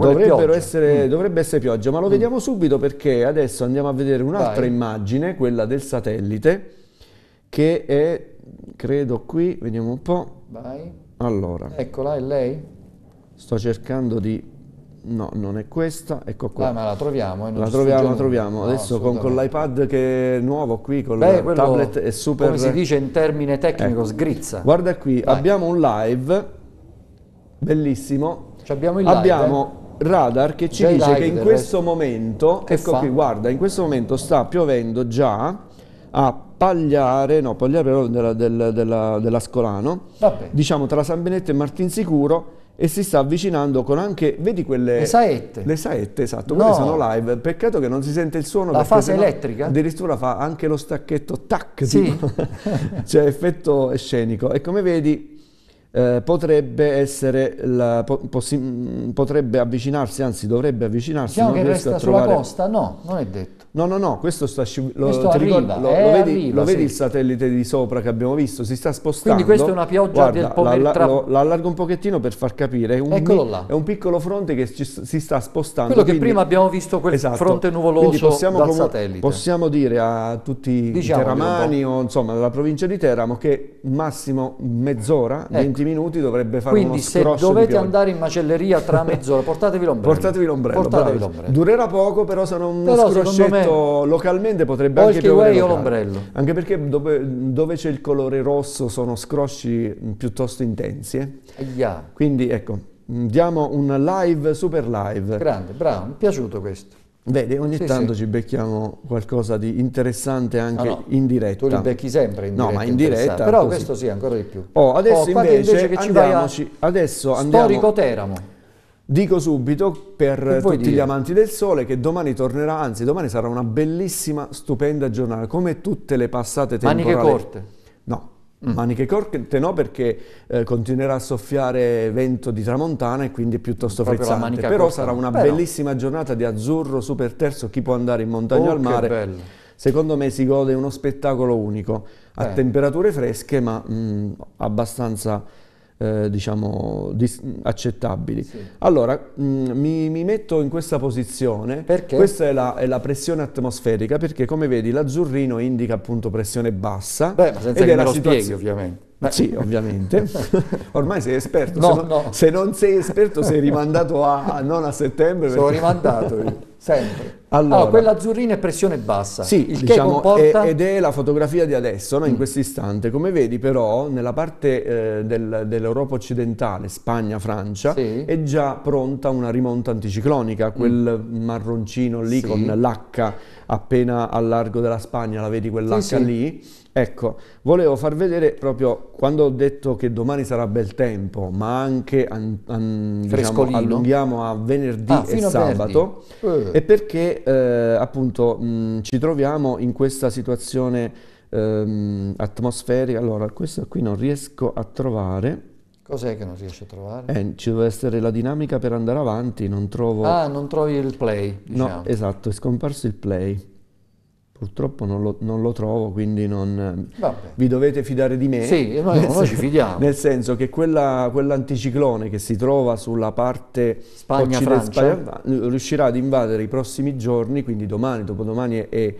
Essere, mm. Dovrebbe essere pioggia, ma lo mm. vediamo subito perché adesso andiamo a vedere un'altra Vai. immagine, quella del satellite, che è, credo qui, vediamo un po'. Vai. Allora. Eccola, è lei? Sto cercando di No, non è questa, ecco qua. Ah, ma la troviamo. Eh, la troviamo, la troviamo. No, Adesso con, con l'iPad che è nuovo qui, con il tablet è super... Come si dice in termine tecnico, ecco. sgrizza. Guarda qui, Vai. abbiamo un live, bellissimo. Abbiamo il live. Abbiamo eh? Radar che ci dice che in questo resto. momento, che ecco fa? qui, guarda, in questo momento sta piovendo già a Pagliare, no, Pagliare però della, della, della, della Scolano, Vabbè. diciamo tra San Benetto e Martinsicuro, e si sta avvicinando con anche, vedi quelle... Le saette. Le saette, esatto, quelle sono live, peccato che non si sente il suono. La fase elettrica? Addirittura fa anche lo stacchetto, tac, sì. [LAUGHS] cioè effetto scenico. E come vedi eh, potrebbe, la, po, potrebbe avvicinarsi, anzi dovrebbe avvicinarsi. Diciamo che resta sulla trovare... costa? No, non è detto. No, no, no, questo sta scivolando. Lo, ricordo, lo, eh, lo, vedi, arriva, lo sì. vedi, il satellite di sopra che abbiamo visto? Si sta spostando. Quindi questa è una pioggia Guarda, del pomeriggio. Tra... allargo un pochettino per far capire. È un, mi, è un piccolo fronte che ci, si sta spostando. Quello quindi... che prima abbiamo visto, quel esatto. fronte nuvoloso possiamo dal satellite. Possiamo dire a tutti diciamo i teramani o insomma alla provincia di Teramo che massimo mezz'ora, ecco. 20 minuti dovrebbe fare quindi uno scroscio Quindi se dovete andare in macelleria tra mezz'ora, portatevi l'ombrello. Portatevi l'ombrello, Durerà poco però sarà un però, scroscetto fatto localmente potrebbe o anche piovere o l'ombrello. Anche perché dove, dove c'è il colore rosso sono scrosci piuttosto intensi. Eh? Aia. Quindi ecco, diamo un live, super live. Grande, bravo, mi è piaciuto questo. Vedi, ogni sì, tanto sì. ci becchiamo qualcosa di interessante ah, anche no, no. in diretta. Tu li becchi sempre in diretta. No, ma in diretta. Però così. questo sì, ancora di più. Oh, adesso oh, invece, invece andiamoci, a... adesso andiamo... Storico Teramo. Dico subito per tutti dire? gli amanti del sole che domani tornerà, anzi domani sarà una bellissima, stupenda giornata, come tutte le passate temporali. Maniche corte? No, mm. maniche corte no perché eh, continuerà a soffiare vento di tramontana e quindi è piuttosto Proprio frizzante, però corta. sarà una Beh, bellissima no. giornata di azzurro, super terzo, chi può andare in montagna oh, al mare. Che Bello. Secondo me si gode uno spettacolo unico, Beh. a eh. temperature fresche ma mh, mm, abbastanza eh, diciamo, dis- accettabili. Sì. Allora, mh, mm, mi, mi, metto in questa posizione. Perché? Questa è la, è la, pressione atmosferica, perché come vedi l'azzurrino indica appunto pressione bassa. Beh, ma senza ed che me lo spieghi ovviamente. Beh. Sì, ovviamente. [LAUGHS] Ormai sei esperto. No, se, non, no. se, non, sei esperto sei rimandato a, non a settembre. Sono rimandato io. [LAUGHS] Sempre. Allora, allora ah, quella azzurrina è pressione bassa. Sì, il diciamo, che comporta... ed è la fotografia di adesso, no? in mm. questo istante. Come vedi però, nella parte eh, del, dell'Europa occidentale, Spagna, Francia, sì. è già pronta una rimonta anticiclonica, quel mm. marroncino lì sì. con l'H appena al largo della Spagna, la vedi quell'H sì, lì? Sì. Ecco, volevo far vedere proprio quando ho detto che domani sarà bel tempo, ma anche an, an, diciamo, allunghiamo a venerdì ah, e sabato, eh. è perché eh, appunto mh, ci troviamo in questa situazione ehm, atmosferica. Allora, questo qui non riesco a trovare Cos'è che non riesci a trovare? Eh, ci deve essere la dinamica per andare avanti, non trovo... Ah, non trovi il play, diciamo. No, esatto, è scomparso il play. Purtroppo non lo, non lo trovo, quindi non... Vabbè. vi dovete fidare di me. Sì, noi, noi senso, ci fidiamo. Nel senso che quella, quell'anticiclone che si trova sulla parte Spagna-Francia riuscirà ad invadere i prossimi giorni, quindi domani, dopodomani e,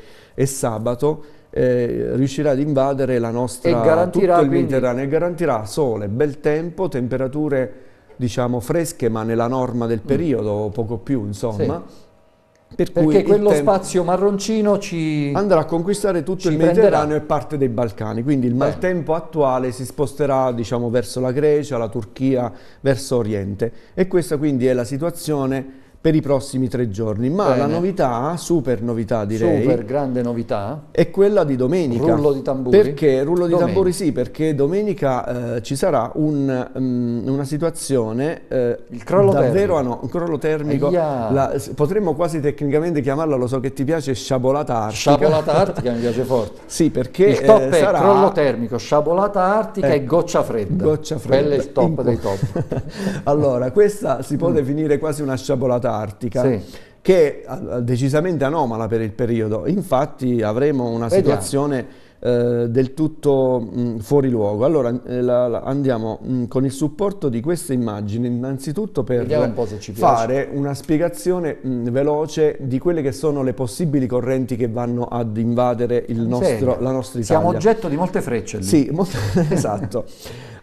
sabato, eh, riuscirà ad invadere la nostra, tutto il Mediterraneo quindi... e garantirà sole, bel tempo, temperature diciamo fresche ma nella norma del mm. periodo, mm. poco più insomma. Sì. Per Perché quello spazio marroncino ci andrà a conquistare tutto il Mediterraneo prenderà. e parte dei Balcani, quindi il maltempo Beh. attuale si sposterà diciamo, verso la Grecia, la Turchia, verso Oriente e questa quindi è la situazione per i prossimi tre giorni. Ma Bene. la novità, super novità direi, super grande novità, è quella di domenica. Rullo di tamburi. Perché? Rullo di domenica. tamburi sì, perché domenica eh, ci sarà un, um, una situazione eh, Il crollo davvero termico. No, un crollo termico. La, potremmo quasi tecnicamente chiamarla, lo so che ti piace, sciabolata artica. Sciabolata artica mi piace forte. [LAUGHS] Sì, perché Il top eh, è sarà... crollo termico, sciabolata artica e eh, goccia fredda. Goccia fredda. è il top dei top. [LAUGHS] allora, questa si può mm. definire quasi una sciabolata antartica. Sì che è eh, decisamente anomala per il periodo. Infatti avremo una situazione eh, del tutto mh, mm, fuori luogo. Allora eh, la, la, andiamo mh, mm, con il supporto di queste immagini innanzitutto per un fare una spiegazione mh, mm, veloce di quelle che sono le possibili correnti che vanno ad invadere nostro, la nostra Italia. Siamo oggetto di molte frecce. Lì. Sì, mo- [LAUGHS] esatto.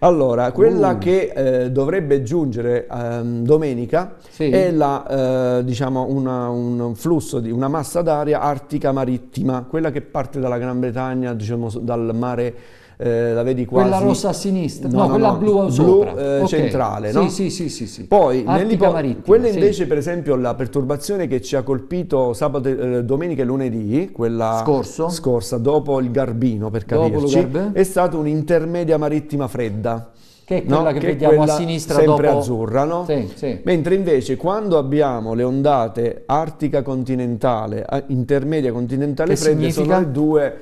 Allora, quella uh. che eh, dovrebbe giungere eh, domenica sì. è la, eh, diciamo una, un flusso di una massa d'aria artica marittima, quella che parte dalla Gran Bretagna, diciamo, diciamo, dal mare eh, la vedi quasi... Quella rossa a sinistra, no, no, no quella no, blu, blu Eh, okay. centrale, no? Sì, sì, sì. sì, Poi, marittima, quella invece, sì. per esempio, la perturbazione che ci ha colpito sabato, eh, domenica e lunedì, quella Scorso. scorsa, dopo il Garbino, per capirci, è stata un'intermedia marittima fredda che è quella no, che, che vediamo quella a sinistra sempre dopo... azzurra, no? Sì, sì. Mentre invece quando abbiamo le ondate artica continentale, intermedia continentale che fredde significa? sono due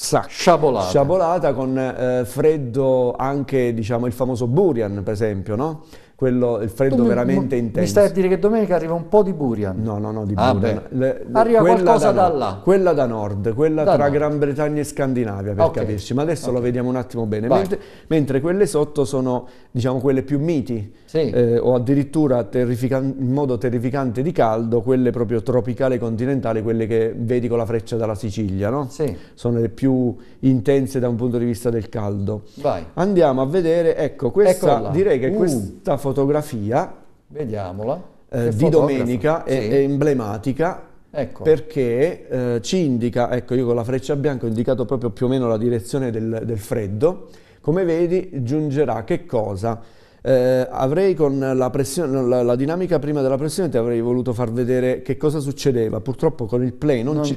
Sacca. Sciabolata. Sciabolata con eh, freddo anche diciamo, il famoso Burian per esempio, no? Quello, il freddo mi, veramente intenso. Mi stai a dire che domenica arriva un po' di Burian? No, no, no, di ah, Burian. Le, le, arriva qualcosa da, da là. Quella da nord, quella da tra nord. Gran Bretagna e Scandinavia per okay. capirci, ma adesso okay. lo vediamo un attimo bene. Mentre, mentre, quelle sotto sono diciamo quelle più miti sì. eh, o addirittura in modo terrificante di caldo, quelle proprio tropicali continentali, quelle che vedi con la freccia dalla Sicilia, no? sì. sono le più intense da un punto di vista del caldo. Vai. Andiamo a vedere, ecco, questa, direi che uh. questa fotografia, vediamola, eh, di domenica sì. è, è emblematica Ecco. perché eh, ci indica, ecco io con la freccia bianca ho indicato proprio più o meno la direzione del, del freddo, come vedi giungerà che cosa? eh, avrei con la, la, la, dinamica prima della pressione ti avrei voluto far vedere che cosa succedeva. Purtroppo con il play non, c'è,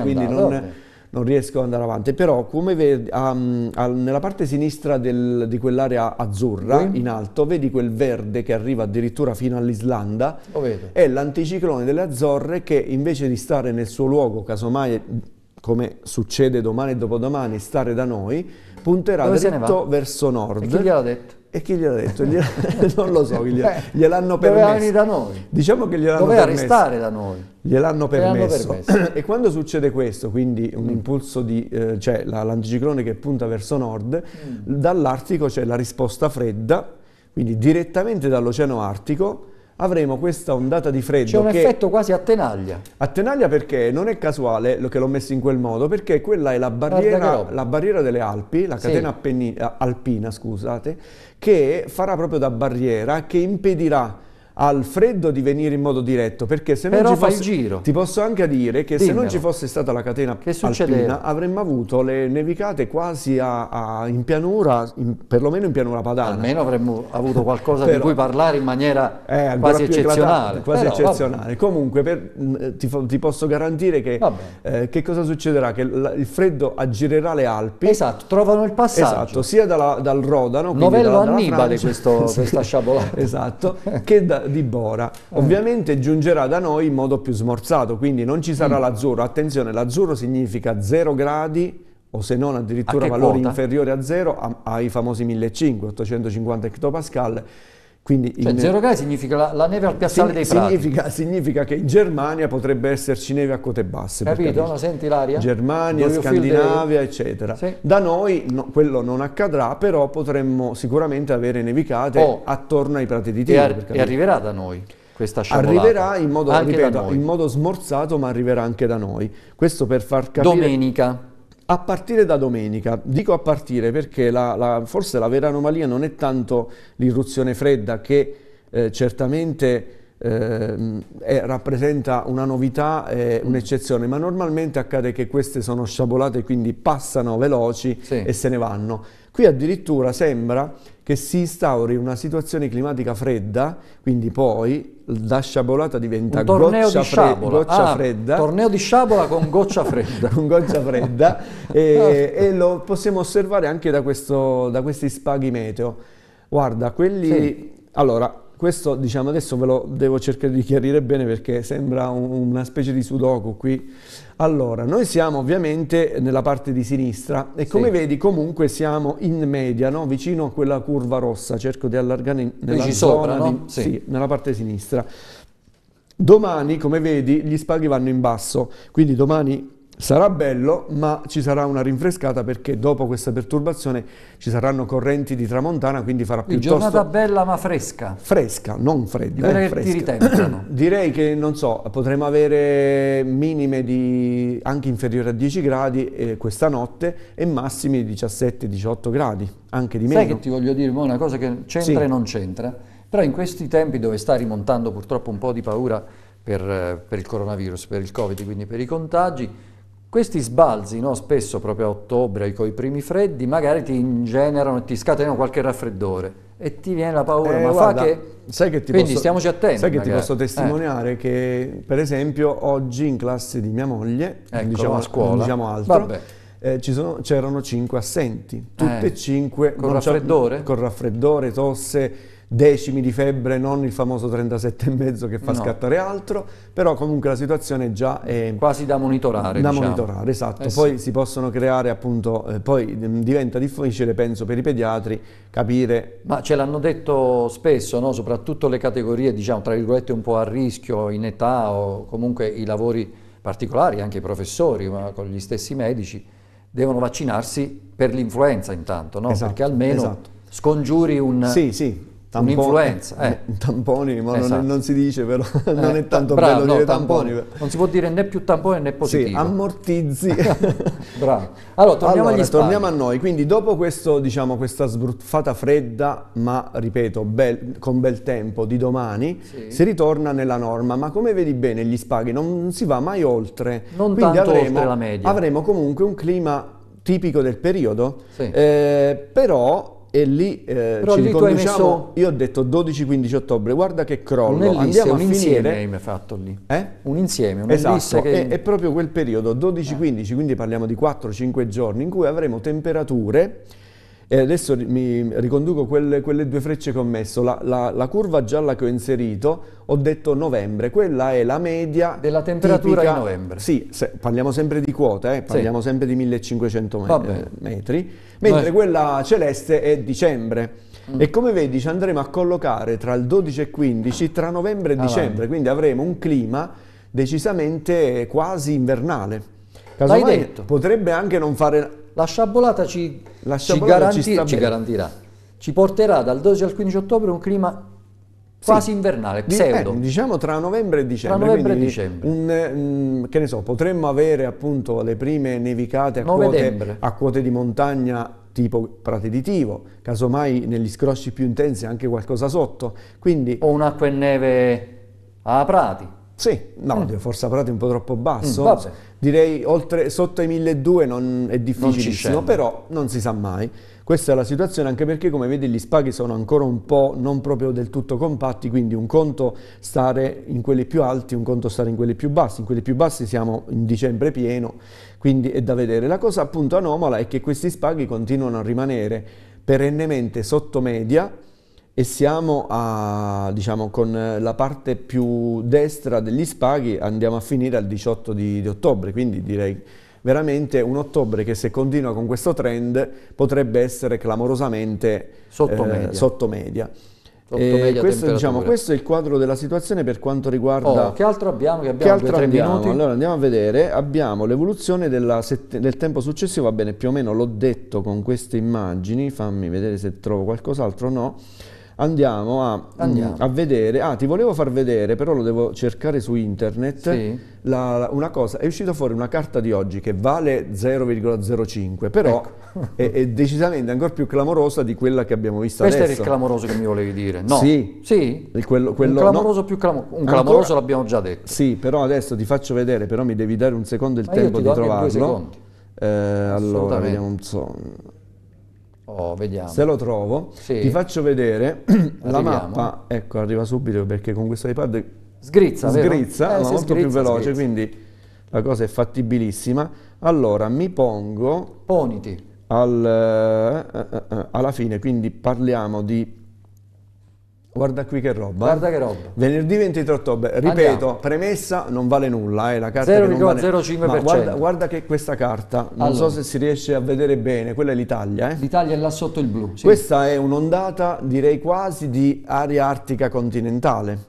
quindi andato, non, okay. non, riesco ad andare avanti. Però come vedi, um, al, nella parte sinistra del, di quell'area azzurra, mm. in alto, vedi quel verde che arriva addirittura fino all'Islanda. È l'anticiclone delle Azzorre che invece di stare nel suo luogo, casomai come succede domani e dopodomani, stare da noi, punterà Dove dritto verso nord. E chi gliel'ha detto? E chi gliel'ha detto? [LAUGHS] non lo so, gliel'hanno permesso. Doveva venire da noi. Diciamo che gliel'hanno Doveva permesso. restare da noi. Gliel'hanno permesso. permesso. [CLEARS THROAT] e quando succede questo, quindi un mm. impulso di, eh, cioè l'anticiclone che punta verso nord, mm. dall'Artico c'è la risposta fredda, quindi direttamente dall'Oceano Artico, avremo questa ondata di freddo. C'è un che... effetto quasi a tenaglia. A tenaglia perché non è casuale che l'ho messo in quel modo, perché quella è la barriera, la barriera delle Alpi, la catena sì. alpina, scusate, che farà proprio da barriera, che impedirà al freddo di venire in modo diretto perché se non Però ci fosse, giro. ti posso anche dire che Dimmelo. se non ci fosse stata la catena che alpina avremmo avuto le nevicate quasi a, a, in pianura in, perlomeno in pianura padana almeno avremmo avuto qualcosa Però, di cui parlare in maniera eh, quasi eccezionale, quasi Però, eccezionale. comunque per, mm, ti, ti, posso garantire che eh, che cosa succederà che l, il freddo aggirerà le Alpi esatto trovano il passaggio esatto sia dalla, dal Rodano novello da, Annibale questo, questa [LAUGHS] sciabolata esatto che da, di Bora. Mm. Ovviamente giungerà da noi in modo più smorzato, quindi non ci sarà mm. l'azzurro. Attenzione, l'azzurro significa 0 gradi o se non addirittura valori quota? inferiori a 0 ai famosi 1500, 850 hectopascal quindi cioè, in... zero gradi significa la, la neve al piazzale Sign- dei Prati. Significa, che in Germania potrebbe esserci neve a cote basse. Capito? No, senti l'aria? Germania, Do Scandinavia, eccetera. Sì. Da noi no, quello non accadrà, però potremmo sicuramente avere nevicate oh. attorno ai prati di Tiro. E, ar- e arriverà da noi questa sciabolata. Arriverà in modo, ripeto, in modo smorzato, ma arriverà anche da noi. Questo per far capire... Domenica. A partire da domenica, dico a partire perché la, la, forse la vera anomalia non è tanto l'irruzione fredda che eh, certamente eh, eh, rappresenta una novità e mm. un'eccezione, ma normalmente accade che queste sono sciabolate quindi passano veloci sì. e se ne vanno. Qui addirittura sembra che si instauri una situazione climatica fredda, quindi poi la sciabolata diventa goccia, fredda, goccia ah, fredda. Torneo di sciabola con goccia fredda. [LAUGHS] con goccia fredda [LAUGHS] e, ah. e, lo possiamo osservare anche da, questo, da questi spaghi meteo. Guarda, quelli... Sì. Allora, questo diciamo adesso ve lo devo cercare di chiarire bene perché sembra un, una specie di sudoku qui. Allora, noi siamo ovviamente nella parte di sinistra e come sì. vedi comunque siamo in media, no? vicino a quella curva rossa, cerco di allargare nella, zona sopra, no? di, sì. Sì, nella parte sinistra. Domani, come vedi, gli spaghi vanno in basso, quindi domani Sarà bello, ma ci sarà una rinfrescata perché dopo questa perturbazione ci saranno correnti di tramontana, quindi farà più piuttosto... Giornata bella ma fresca. Fresca, non fredda. Di eh, quelle ti ritentano. [CLEARS THROAT] Direi che, non so, potremo avere minime di anche inferiori a 10 gradi eh, questa notte e massimi di 17-18 gradi, anche di meno. Sai che ti voglio dire una cosa che c'entra sì. e non c'entra? Però in questi tempi dove sta rimontando purtroppo un po' di paura per, eh, per il coronavirus, per il Covid, quindi per i contagi, questi sbalzi, no, spesso proprio a ottobre, con i primi freddi, magari ti ingenerano, e ti scatenano qualche raffreddore e ti viene la paura, eh, ma guarda, fa che... Sai che ti Quindi posso, stiamoci attenti. Sai che magari. ti posso eh. testimoniare eh. che, per esempio, oggi in classe di mia moglie, ecco, diciamo a scuola, diciamo altro, eh, c'erano cinque assenti, tutte eh. e cinque... Con raffreddore? Con raffreddore, tosse decimi di febbre, non il famoso 37,5 che fa no. scattare altro, però comunque la situazione già è... Quasi da monitorare. Da diciamo. monitorare, esatto. Eh poi sì. si possono creare appunto, eh, poi mm, diventa difficile penso per i pediatri capire... Ma ce l'hanno detto spesso, no? soprattutto le categorie diciamo tra virgolette un po' a rischio in età o comunque i lavori particolari, anche i professori ma con gli stessi medici, devono vaccinarsi per l'influenza intanto, no? esatto, perché almeno... Esatto. Scongiuri un, sì, sì tamponi, un'influenza. Eh. [LAUGHS] Tamponi, ma esatto. non, non, si dice però, eh, non è tanto bravo, bello no, dire tamponi. tamponi. Non si può dire né più tampone né positivo. Sì, ammortizzi. [LAUGHS] bravo. Allora, torniamo allora, agli spazi. torniamo a noi. Quindi dopo questo, diciamo, questa sbruffata fredda, ma ripeto, bel, con bel tempo di domani, sì. si ritorna nella norma. Ma come vedi bene gli spaghi non si va mai oltre. Non Quindi tanto avremo, oltre la media. Avremo comunque un clima tipico del periodo, sì. eh, però e lì eh, ci lì messo... Io ho detto 12-15 ottobre, guarda che crollo, andiamo un a insieme finire. hai fatto lì. Eh? Un insieme, un esatto. che... è, è proprio quel periodo 12-15, eh. quindi parliamo di 4-5 giorni in cui avremo temperature e adesso mi riconduco quelle, quelle due frecce che ho messo. La, la, la, curva gialla che ho inserito, ho detto novembre, quella è la media della temperatura tipica, in novembre. Sì, se, parliamo sempre di quota, eh, parliamo sì. sempre di 1500 eh, metri, mentre Noi... quella celeste è dicembre. Mm. E come vedi ci andremo a collocare tra il 12 e il 15, tra novembre e dicembre, vai. quindi avremo un clima decisamente quasi invernale. Casomai potrebbe anche non fare la sciabolata ci, la sciabolata ci, garanti- ci, ci garantirà, ci porterà dal 12 al 15 ottobre un clima quasi sì. invernale, pseudo. Eh, diciamo tra novembre e dicembre. Novembre e dicembre. Un, mm, ne so, potremmo avere appunto le prime nevicate a quote, a quote, di montagna tipo Prate di Tivo, casomai negli scrosci più intensi anche qualcosa sotto. Quindi, o un'acqua e neve a Prati. Sì, no, mm. forse parate un po' troppo basso. Mm, Direi oltre, sotto i 1200 non, è difficilissimo, non però non si sa mai. Questa è la situazione anche perché come vedi gli spaghi sono ancora un po' non proprio del tutto compatti, quindi un conto stare in quelli più alti, un conto stare in quelli più bassi. In quelli più bassi siamo in dicembre pieno, quindi è da vedere. La cosa appunto anomala è che questi spaghi continuano a rimanere perennemente sotto media, e siamo a, diciamo, con la parte più destra degli spaghi, andiamo a finire al 18 di, di ottobre, quindi direi veramente un ottobre che se continua con questo trend potrebbe essere clamorosamente sotto eh, media. Sotto media. Sotto questo, diciamo, questo, è il quadro della situazione per quanto riguarda... Oh, che altro abbiamo? Che abbiamo che altro abbiamo? Allora andiamo a vedere, abbiamo l'evoluzione del tempo successivo, va bene, più o meno l'ho detto con queste immagini, fammi vedere se trovo qualcos'altro o no andiamo, a, andiamo. Mh, a, vedere, ah ti volevo far vedere, però lo devo cercare su internet, sì. la, la, una cosa, è uscita fuori una carta di oggi che vale 0,05, però ecco. [LAUGHS] è, è, decisamente ancora più clamorosa di quella che abbiamo visto Questo adesso. Questo era il clamoroso che mi volevi dire, no? Sì, sì. Quello, quello, un clamoroso no. più clamo- un clamoroso l'abbiamo già detto. Sì, però adesso ti faccio vedere, però mi devi dare un secondo il Ma tempo di trovarlo. Eh, allora, vediamo un so. Oh, Se lo trovo, sì. ti faccio vedere [CLEARS THROAT] Arriviamo. la mappa. Ecco, arriva subito perché con questo iPad sgrizza, sgrizza eh, molto sgrizza, più veloce, sgrizza. quindi la cosa è fattibilissima. Allora, mi pongo Poniti. Al, eh, eh, eh alla fine, quindi parliamo di Guarda qui che roba. Guarda che roba. Venerdì 23 ottobre, ripeto, Andiamo. premessa non vale nulla, è eh, la carta 0, che non vale 0,5%. Guarda, guarda, che questa carta, non allora. so se si riesce a vedere bene, quella è l'Italia, eh? L'Italia è là sotto il blu, sì. Questa è un'ondata, direi quasi di aria artica continentale.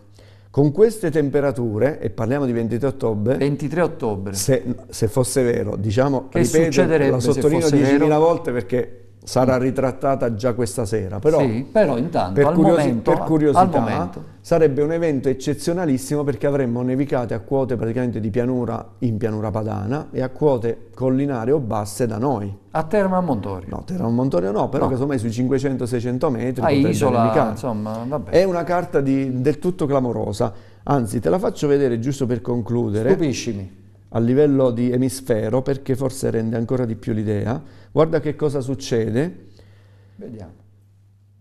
Con queste temperature, e parliamo di 23 ottobre, 23 ottobre. Se, se fosse vero, diciamo, che ripeto, lo sottolineo 10.000 volte perché sarà ritrattata già questa sera, però, sì, però intanto, per, curiosi momento, per, curiosità sarebbe un evento eccezionalissimo perché avremmo nevicate a quote praticamente di pianura in pianura padana e a quote collinare o basse da noi. A Terma a Montorio? No, Terma a Montorio no, però no. casomai sui 500-600 metri. A isola, insomma, vabbè. È una carta di, del tutto clamorosa, anzi te la faccio vedere giusto per concludere. Stupiscimi a livello di emisfero perché forse rende ancora di più l'idea. Guarda che cosa succede. Vediamo.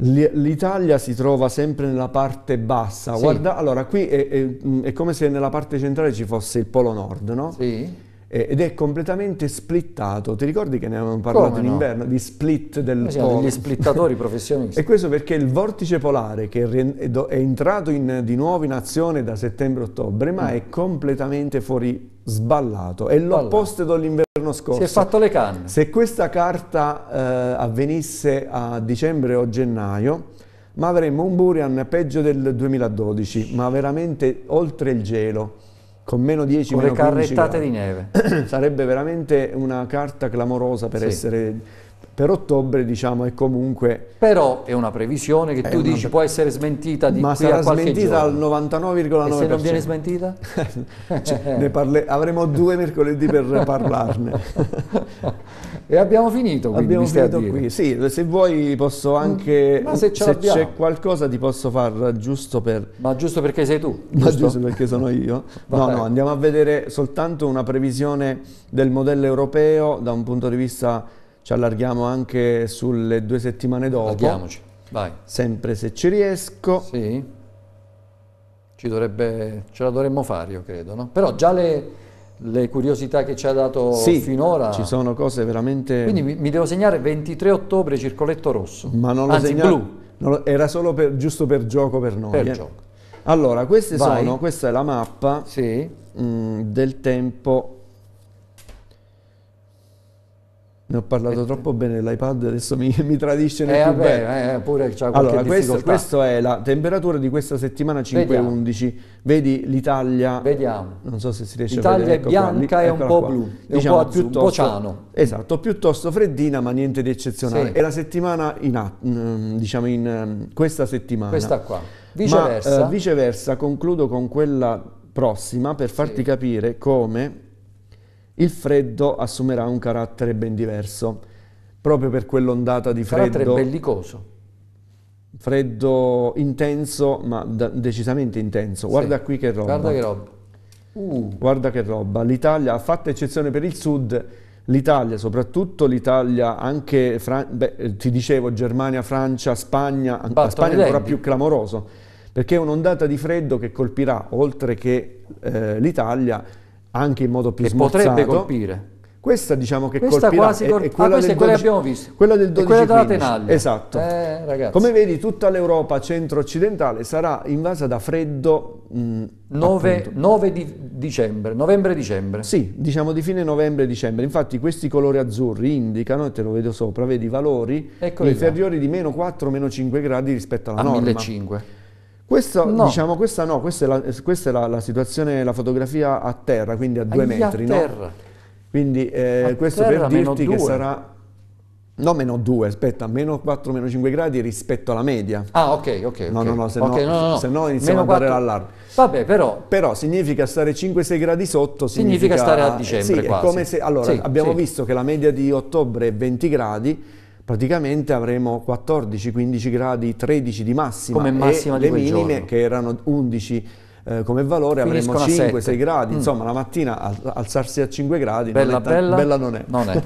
L'Italia si trova sempre nella parte bassa. Sì. Guarda, allora qui è, è, è, come se nella parte centrale ci fosse il Polo Nord, no? Sì eh, ed è completamente splittato. Ti ricordi che ne avevamo parlato Come in inverno di split del sì, polo? Degli splittatori professionisti. [LAUGHS] e questo perché il vortice polare che è entrato in, di nuovo in azione da settembre-ottobre, ma mm. è completamente fuori sballato, è l'opposto dell'inverno scorso. Si è fatto le canne. Se questa carta eh, avvenisse a dicembre o gennaio, ma avremmo un Burian peggio del 2012, ma veramente oltre il gelo con meno 10 con meno le carrettate di neve [CLEARS THROAT] sarebbe veramente una carta clamorosa per sì. essere per ottobre diciamo è comunque... Però è una previsione che tu una... dici può essere smentita di Ma qui a smentita giorno. al 99,9%. E se non viene smentita? [LAUGHS] cioè, parle... Avremo due mercoledì per parlarne. [LAUGHS] e abbiamo finito quindi, Abbiamo finito qui, sì, se vuoi posso mm, anche... Ma se, se c'è qualcosa ti posso far giusto per... Ma giusto perché sei tu? Giusto? Ma giusto perché sono io? no, no, andiamo a vedere soltanto una previsione del modello europeo da un punto di vista ci allarghiamo anche sulle due settimane dopo. Allarghiamoci, vai. Sempre se ci riesco. Sì. Ci dovrebbe, ce la dovremmo fare, io credo, no? Però già le, le curiosità che ci ha dato sì, finora... ci sono cose veramente... Quindi mi, mi, devo segnare 23 ottobre circoletto rosso. Ma non lo Anzi, segna... blu. Lo, era solo per, giusto per gioco per noi. Per eh? gioco. Allora, queste sono, questa è la mappa sì. mh, mm, del tempo ne ho parlato troppo bene dell'iPad, adesso mi, [LAUGHS] mi tradisce nel eh, più vabbè, eh, eh, pure c'è Allora, questo è la temperatura di questa settimana 5.11. Vedi l'Italia. Vediamo. Non so se si riesce L'Italia a vedere. L'Italia è ecco bianca e un po' blu, è diciamo, un, po piuttosto, un po' ciano. Esatto, piuttosto freddina, ma niente di eccezionale. Sì. È la settimana in, mm, diciamo in mm, questa settimana. Questa qua. Viceversa. Ma, eh, viceversa, concludo con quella prossima per farti sì. capire come il freddo assumerà un carattere ben diverso, proprio per quell'ondata di freddo. Carattere bellicoso. Freddo intenso, ma da, decisamente intenso. Guarda sì. qui che roba. Guarda che roba. Uh. Guarda che roba. L'Italia, fatta eccezione per il sud, l'Italia soprattutto, l'Italia anche, Fran- beh, ti dicevo, Germania, Francia, Spagna, la Spagna è ancora più clamoroso, perché è un'ondata di freddo che colpirà, oltre che eh, l'Italia, anche in modo più che smozzato. potrebbe colpire. Questa diciamo che questa colpirà quasi col- è, ah, quella ah, questa è quella 12, che abbiamo visto. Quella del 12 quella della tenaglia. Esatto. Eh, Come vedi tutta l'Europa centro-occidentale sarà invasa da freddo mh, 9, 9 di dicembre, novembre-dicembre. Sì, diciamo di fine novembre-dicembre. Infatti questi colori azzurri indicano, e te lo vedo sopra, vedi i valori Eccoli inferiori qua. di meno 4, meno 5 gradi rispetto alla A norma. 1500. Questo, no. Diciamo, questa no, questa è, la, eh, questa è la, la, situazione, la fotografia a terra, quindi a due Agli metri. A no? terra. Quindi eh, a questo terra, per dirti che sarà... No, meno 2, aspetta, meno 4, meno 5 gradi rispetto alla media. Ah, ok, ok. No, okay. no, no, se, okay, no, no, no. iniziamo a dare l'allarme. Vabbè, però... Però significa stare 5-6 gradi sotto, significa... Significa stare a dicembre sì, quasi. Come se, allora, sì, abbiamo sì. visto che la media di ottobre è 20 gradi, praticamente avremo 14, 15 gradi, 13 di massima. Come massima di le minime giorno. che erano 11 eh, come valore Finiscono avremo 5-6 gradi, mm. insomma la mattina alzarsi a 5 gradi bella, non bella, bella non è. Non è.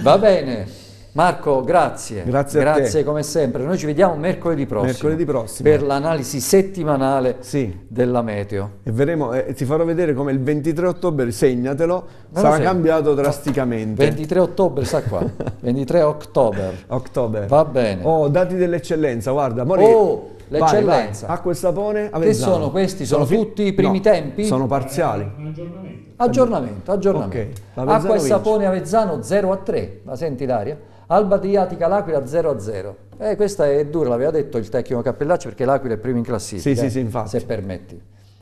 Va bene. [LAUGHS] Marco, grazie. Grazie, grazie come sempre. Noi ci vediamo mercoledì prossimo, mercoledì prossimo. per l'analisi settimanale sì. della meteo. E vedremo, eh, ti farò vedere come il 23 ottobre, segnatelo, Ma sarà cambiato drasticamente. 23 ottobre, sa qua. 23 [LAUGHS] ottobre. ottobre. Va bene. Oh, dati dell'eccellenza, guarda. Mori... Oh! l'eccellenza. Acqua e sapone, Avezzano. Che sono questi? Sono, sono tutti i primi no, tempi? Sono parziali. Aggiornamento. Aggiornamento, aggiornamento. Okay. Acqua e sapone Avezzano 0 a 3, la senti l'aria? Alba di Iatica L'Aquila 0 a 0. Eh, questa è dura, l'aveva detto il tecnico Cappellacci perché l'Aquila è primo in classifica. Sì, sì, sì, infatti. Se permetti.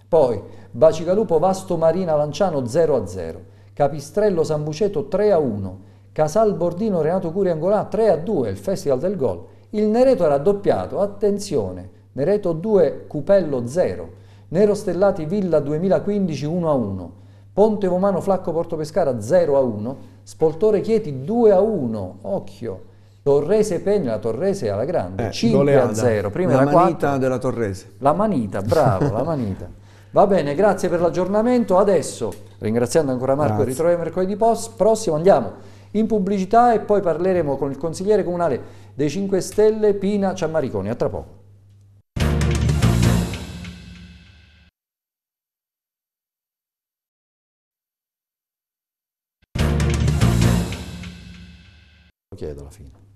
Poi Bacigalupo Vasto Marina Lanciano 0 a 0. Capistrello Sambuceto 3 a 1. Casal Bordino Renato Curi Angolà 3 a 2, il Festival del Gol. Il Nereto raddoppiato, attenzione, Nereto 2 Cupello 0, Nero Stellati Villa 2015 1 a 1, Ponte Romano Flacco Porto Pescara 0 a 1, Spoltore Chieti 2 a 1, occhio, Torrese Pegna, la Torrese alla grande, eh, 5 goleada. a 0, prima la manita della Torrese. La manita, bravo, la manita. Va bene, grazie per l'aggiornamento, adesso ringraziando ancora Marco, e ritroviamo mercoledì prossimo, andiamo in pubblicità e poi parleremo con il consigliere comunale dei 5 Stelle Pina Ciammariconi. A tra poco. Lo chiedo alla fine.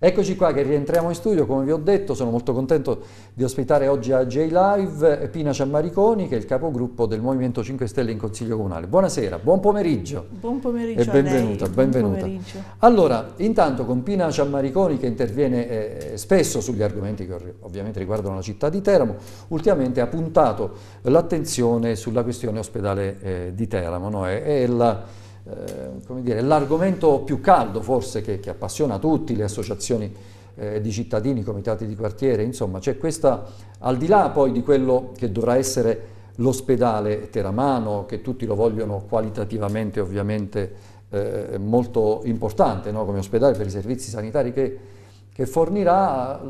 Eccoci qua che rientriamo in studio, come vi ho detto sono molto contento di ospitare oggi a J-Live Pina Ciammariconi che è il capogruppo del Movimento 5 Stelle in Consiglio Comunale. Buonasera, buon pomeriggio. Buon pomeriggio e benvenuta, benvenuta. Buon allora, intanto con Pina Ciammariconi che interviene eh, spesso sugli argomenti che ovviamente riguardano la città di Teramo, ultimamente ha puntato l'attenzione sulla questione ospedale eh, di Teramo no? e, e la, eh, l'argomento più caldo forse che, che, appassiona tutti le associazioni eh, di cittadini, i comitati di quartiere, insomma c'è questa, al di là poi di quello che dovrà essere l'ospedale Teramano, che tutti lo vogliono qualitativamente ovviamente eh, molto importante no? come ospedale per i servizi sanitari che, che fornirà,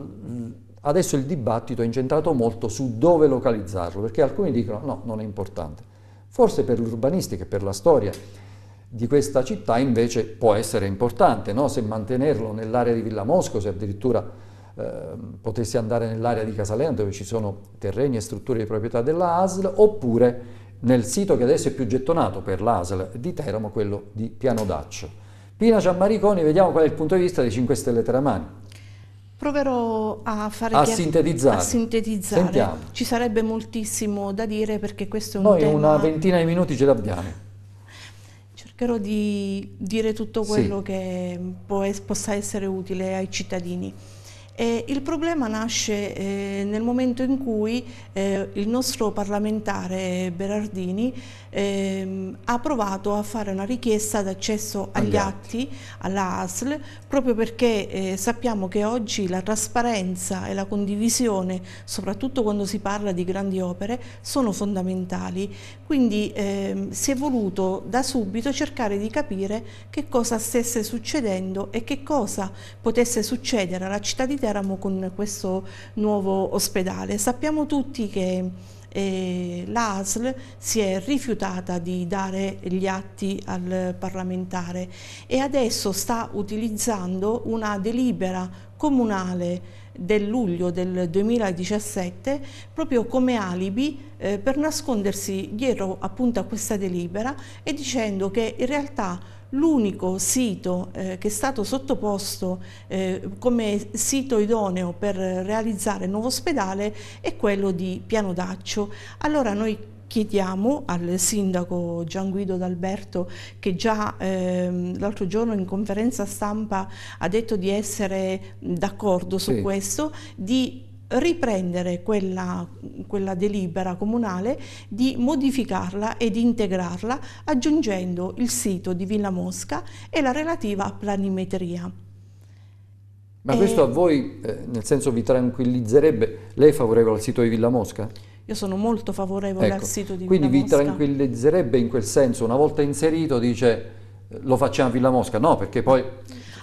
adesso il dibattito è incentrato molto su dove localizzarlo, perché alcuni dicono no, non è importante. Forse per l'urbanistica e per la storia di questa città invece può essere importante, no? se mantenerlo nell'area di Villa Mosco, se addirittura eh, potessi andare nell'area di Casalena dove ci sono terreni e strutture di proprietà della ASL, oppure nel sito che adesso è più gettonato per l'ASL di Teramo, quello di Piano Daccio. Pina Giammariconi, vediamo qual è il punto di vista dei 5 Stelle Teramani. Proverò a fare a sintetizzare. A sintetizzare. Ci sarebbe moltissimo da dire perché questo è un Noi tema... una ventina di minuti ce l'abbiamo cercherò di dire tutto quello sì. che può, possa essere utile ai cittadini. Eh, il problema nasce eh, nel momento in cui eh, il nostro parlamentare Berardini ehm, ha provato a fare una richiesta d'accesso agli, atti, alla ASL proprio perché eh, sappiamo che oggi la trasparenza e la condivisione, soprattutto quando si parla di grandi opere, sono fondamentali. Quindi ehm, si è voluto da subito cercare di capire che cosa stesse succedendo e che cosa potesse succedere alla città di Terra Teramo con questo nuovo ospedale. Sappiamo tutti che eh, l'ASL si è rifiutata di dare gli atti al parlamentare e adesso sta utilizzando una delibera comunale del luglio del 2017 proprio come alibi eh, per nascondersi dietro appunto a questa delibera e dicendo che in realtà l'unico sito eh, che è stato sottoposto eh, come sito idoneo per realizzare il nuovo ospedale è quello di Piano d'Accio. Allora noi chiediamo al sindaco Gian Guido D'Alberto che già ehm, l'altro giorno in conferenza stampa ha detto di essere d'accordo sì. su questo, di riprendere quella, quella, delibera comunale di modificarla e di integrarla aggiungendo il sito di Villa Mosca e la relativa planimetria. Ma e... questo a eh, voi, eh, nel senso, vi tranquillizzerebbe? Lei è favorevole al sito di Villa Mosca? Io sono molto favorevole ecco, al sito di Villa Mosca. Quindi vi tranquillizzerebbe in quel senso, una volta inserito dice lo facciamo a Villa Mosca? No, perché poi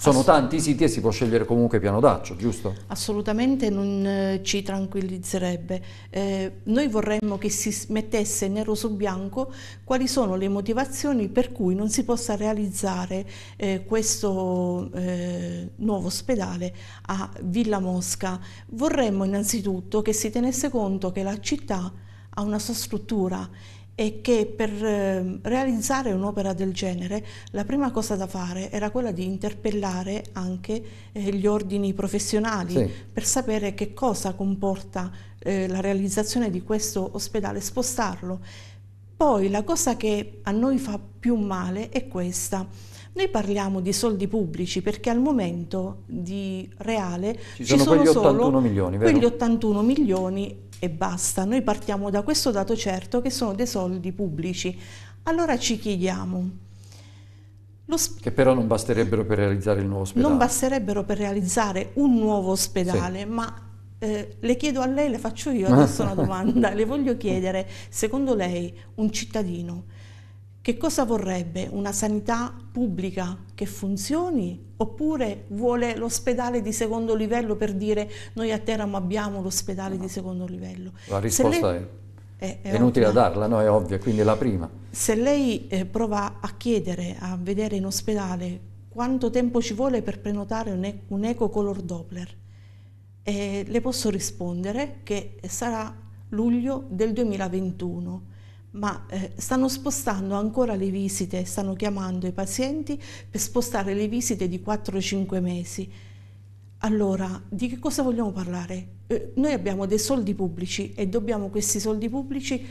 sono tanti i siti e si può scegliere comunque piano d'accio, giusto? Assolutamente non eh, ci tranquillizzerebbe. Eh, noi vorremmo che si mettesse nero su bianco quali sono le motivazioni per cui non si possa realizzare eh, questo eh, nuovo ospedale a Villa Mosca. Vorremmo innanzitutto che si tenesse conto che la città ha una sua struttura è che per ehm, realizzare un'opera del genere la prima cosa da fare era quella di interpellare anche eh, gli ordini professionali sì. per sapere che cosa comporta eh, la realizzazione di questo ospedale, spostarlo. Poi la cosa che a noi fa più male è questa noi parliamo di soldi pubblici perché al momento di reale ci sono, ci sono quegli, 81 milioni, quegli 81 milioni e basta. Noi partiamo da questo dato certo che sono dei soldi pubblici. Allora ci chiediamo, che però non basterebbero per realizzare il nuovo ospedale. Non basterebbero per realizzare un nuovo ospedale, sì. ma eh, le chiedo a lei, le faccio io [LAUGHS] adesso una domanda, le voglio chiedere, secondo lei un cittadino che cosa vorrebbe? Una sanità pubblica che funzioni? Oppure vuole l'ospedale di secondo livello per dire noi a Teramo abbiamo l'ospedale no. di secondo livello? La risposta lei... è, è, è inutile darla, no? È ovvia, quindi è la prima. Se lei eh, prova a chiedere, a vedere in ospedale quanto tempo ci vuole per prenotare un, un eco color Doppler, eh, le posso rispondere che sarà luglio del 2021 ma eh, stanno spostando ancora le visite, stanno chiamando i pazienti per spostare le visite di 4-5 mesi. Allora, di che cosa vogliamo parlare? Eh, noi abbiamo dei soldi pubblici e dobbiamo questi soldi pubblici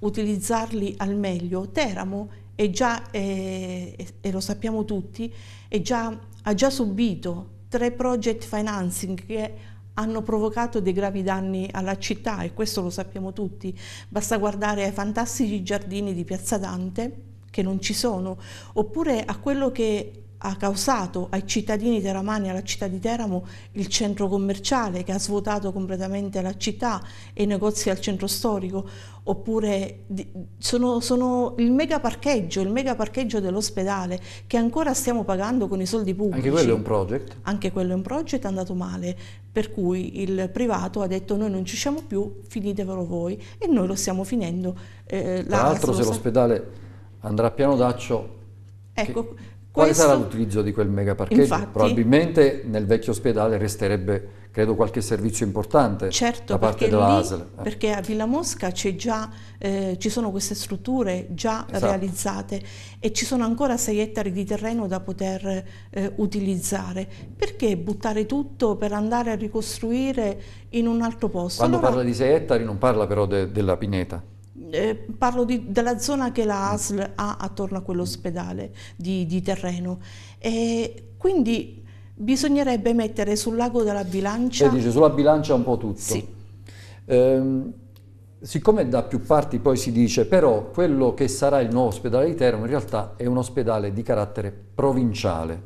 utilizzarli al meglio. Teramo è già, eh, e lo sappiamo tutti, già, ha già subito tre project financing che hanno provocato dei gravi danni alla città e questo lo sappiamo tutti. Basta guardare ai fantastici giardini di Piazza Dante che non ci sono, oppure a quello che ha causato ai cittadini teramani, e alla città di Teramo, il centro commerciale che ha svuotato completamente la città e i negozi al centro storico, oppure sono, sono il mega parcheggio, il mega parcheggio dell'ospedale che ancora stiamo pagando con i soldi pubblici. Anche quello è un project? Anche quello è un project, è andato male, per cui il privato ha detto noi non ci siamo più, finitevelo voi e noi lo stiamo finendo. Eh, Tra l'altro la se l'ospedale andrà a d'accio... Ecco, che quale Questo... sarà l'utilizzo di quel megaparcheggio? Infatti, Probabilmente nel vecchio ospedale resterebbe, credo, qualche servizio importante certo, da parte dell'ASL. Eh. Perché a Villa Mosca già, eh, ci sono queste strutture già esatto. realizzate e ci sono ancora 6 ettari di terreno da poter eh, utilizzare. Perché buttare tutto per andare a ricostruire in un altro posto? Quando allora... parla di 6 ettari non parla però de della pineta eh, parlo di, della zona che la ASL ha attorno a quell'ospedale di, di, terreno. E quindi bisognerebbe mettere sul lago della bilancia... E dice sulla bilancia un po' tutto. Sì. Ehm, siccome da più parti poi si dice però quello che sarà il nuovo ospedale di terreno in realtà è un ospedale di carattere provinciale.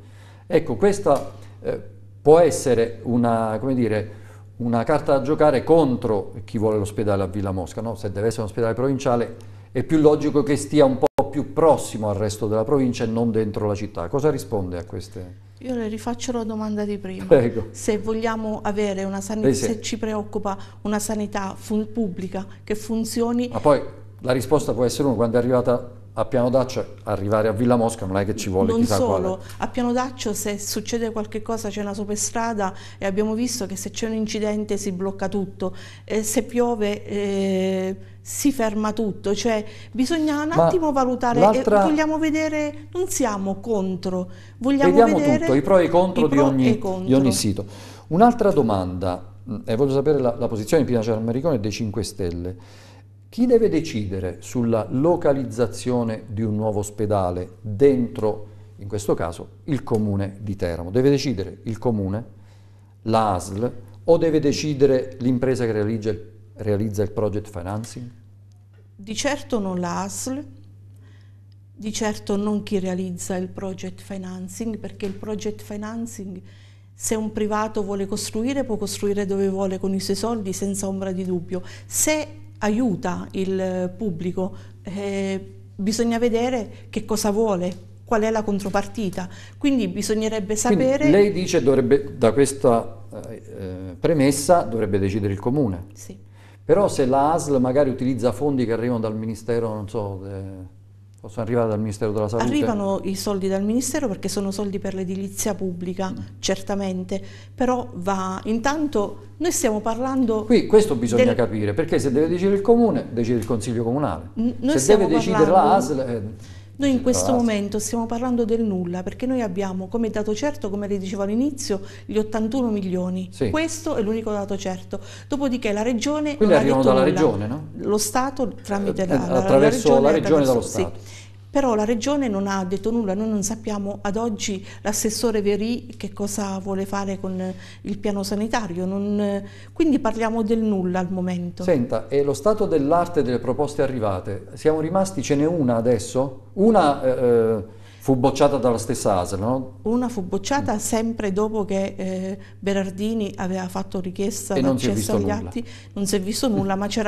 Ecco, questa eh, può essere una, come dire, una carta da giocare contro chi vuole l'ospedale a Villa Mosca, no? se deve essere un ospedale provinciale è più logico che stia un po' più prossimo al resto della provincia e non dentro la città. Cosa risponde a queste? Io le rifaccio la domanda di prima. Prego. Se vogliamo avere una sanità, se ci preoccupa una sanità pubblica che funzioni... Ma poi la risposta può essere una, quando è arrivata a Piano Daccio arrivare a Villa Mosca non è che ci vuole non chissà solo, quale. a Piano Daccio se succede qualche cosa c'è una superstrada e abbiamo visto che se c'è un incidente si blocca tutto, eh, se piove eh, si ferma tutto, cioè bisogna un Ma attimo valutare, eh, vogliamo vedere, non siamo contro, vogliamo Vediamo vedere tutto, i pro e i contro, i di, ogni, e contro. di, ogni, sito. Un'altra domanda, mm, e voglio sapere la, la posizione di Piano Cermericone e dei 5 Stelle. Chi deve decidere sulla localizzazione di un nuovo ospedale dentro, in questo caso, il comune di Teramo? Deve decidere il comune, l'ASL, o deve decidere l'impresa che realizza, realizza il project financing? Di certo non l'ASL, di certo non chi realizza il project financing, perché il project financing se un privato vuole costruire può costruire dove vuole con i suoi soldi senza ombra di dubbio. Se aiuta il eh, pubblico, eh, bisogna vedere che cosa vuole, qual è la contropartita, quindi bisognerebbe sapere... Quindi lei dice dovrebbe, da questa eh, eh, premessa dovrebbe decidere il comune, sì. però se la ASL magari utilizza fondi che arrivano dal Ministero, non so... De eh, Possono arrivare dal Ministero della Salute? Arrivano i soldi dal Ministero perché sono soldi per l'edilizia pubblica, mm. certamente, però va intanto noi stiamo parlando... Qui questo bisogna del... capire, perché se deve decidere il Comune, decide il Consiglio Comunale, N se deve parlando... decidere l'ASL... Eh, noi in questo momento stiamo parlando del nulla perché noi abbiamo come dato certo, come le dicevo all'inizio, gli 81 milioni. Sì. Questo è l'unico dato certo. Dopodiché la regione... Quindi arrivano dalla nulla. regione, no? Lo Stato tramite eh, la, la, attraverso la regione, la regione dallo sì. Però la regione non ha detto nulla, noi non sappiamo ad oggi l'assessore Verì che cosa vuole fare con il piano sanitario, non, quindi parliamo del nulla al momento. Senta, e lo stato dell'arte delle proposte arrivate, siamo rimasti, ce n'è una adesso? Una... Eh, eh Fu bocciata dalla stessa ASL, no? Una fu bocciata sempre dopo che eh, Berardini aveva fatto richiesta e d'accesso agli nulla. atti, non si è visto nulla, ma si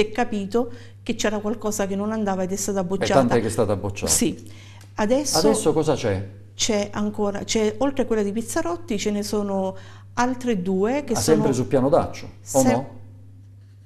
è capito che c'era qualcosa che non andava ed è stata bocciata. E tant'è che è stata bocciata. Sì. Adesso, Adesso cosa c'è? C'è ancora, oltre a quella di Pizzarotti ce ne sono altre due che ah, sono... sempre sul piano Daccio, o no?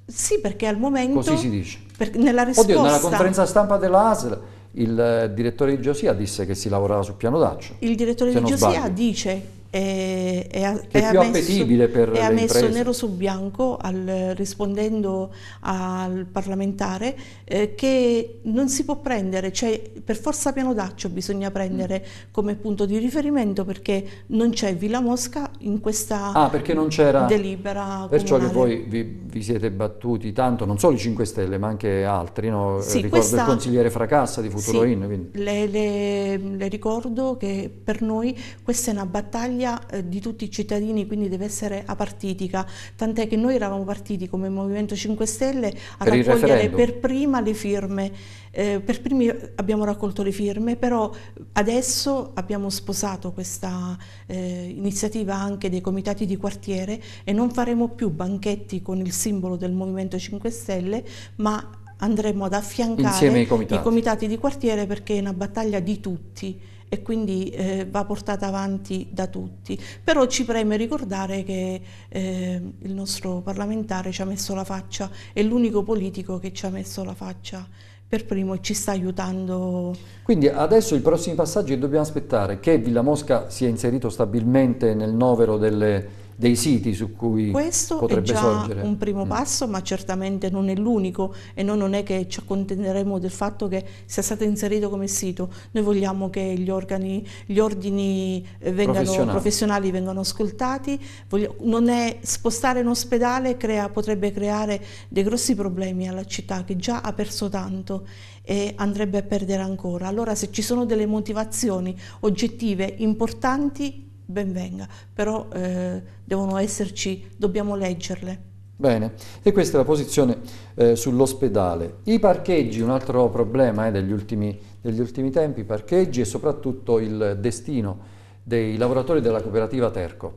Sì, perché al momento... Così si dice. Per, nella risposta... Oddio, nella conferenza stampa della ASL il eh, direttore di Giosia disse che si lavorava sul piano Daccio. Il direttore di Giosia sbaglio. dice e, e, ha, e ha, messo, e ha messo, nero su bianco al, rispondendo al parlamentare eh, che non si può prendere, cioè per forza piano d'accio bisogna prendere mm. come punto di riferimento perché non c'è Villa Mosca in questa ah, delibera Perciò comunale. che voi vi, vi, siete battuti tanto, non solo i 5 Stelle ma anche altri, no? sì, eh, ricordo questa, il consigliere Fracassa di Futuro sì, In. Le, le, le ricordo che per noi questa è una battaglia storia eh, di tutti i cittadini, quindi deve essere apartitica, tant'è che noi eravamo partiti come Movimento 5 Stelle a raccogliere per prima le firme, eh, per primi abbiamo raccolto le firme, però adesso abbiamo sposato questa eh, iniziativa anche dei comitati di quartiere e non faremo più banchetti con il simbolo del Movimento 5 Stelle, ma andremo ad affiancare comitati. i comitati di quartiere perché è una battaglia di tutti e quindi eh, va portata avanti da tutti. Però ci preme ricordare che eh, il nostro parlamentare ci ha messo la faccia, è l'unico politico che ci ha messo la faccia per primo e ci sta aiutando. Quindi adesso i prossimi passaggi dobbiamo aspettare che Villa Mosca sia inserito stabilmente nel novero delle dei siti su cui Questo potrebbe sorgere. Questo è già sorgere. un primo mm. passo, mm. ma certamente non è l'unico e noi non è che ci accontenteremo del fatto che sia stato inserito come sito. Noi vogliamo che gli, organi, gli ordini eh, vengano, professionali. professionali. vengano ascoltati. Voglio, è, spostare un ospedale crea, potrebbe creare dei grossi problemi alla città che già ha perso tanto e andrebbe a perdere ancora. Allora se ci sono delle motivazioni oggettive importanti ben venga, però eh, devono esserci, dobbiamo leggerle. Bene, e questa è la posizione eh, sull'ospedale. I parcheggi, un altro problema eh, degli, ultimi, degli, ultimi, tempi, i parcheggi e soprattutto il destino dei lavoratori della cooperativa Tercop.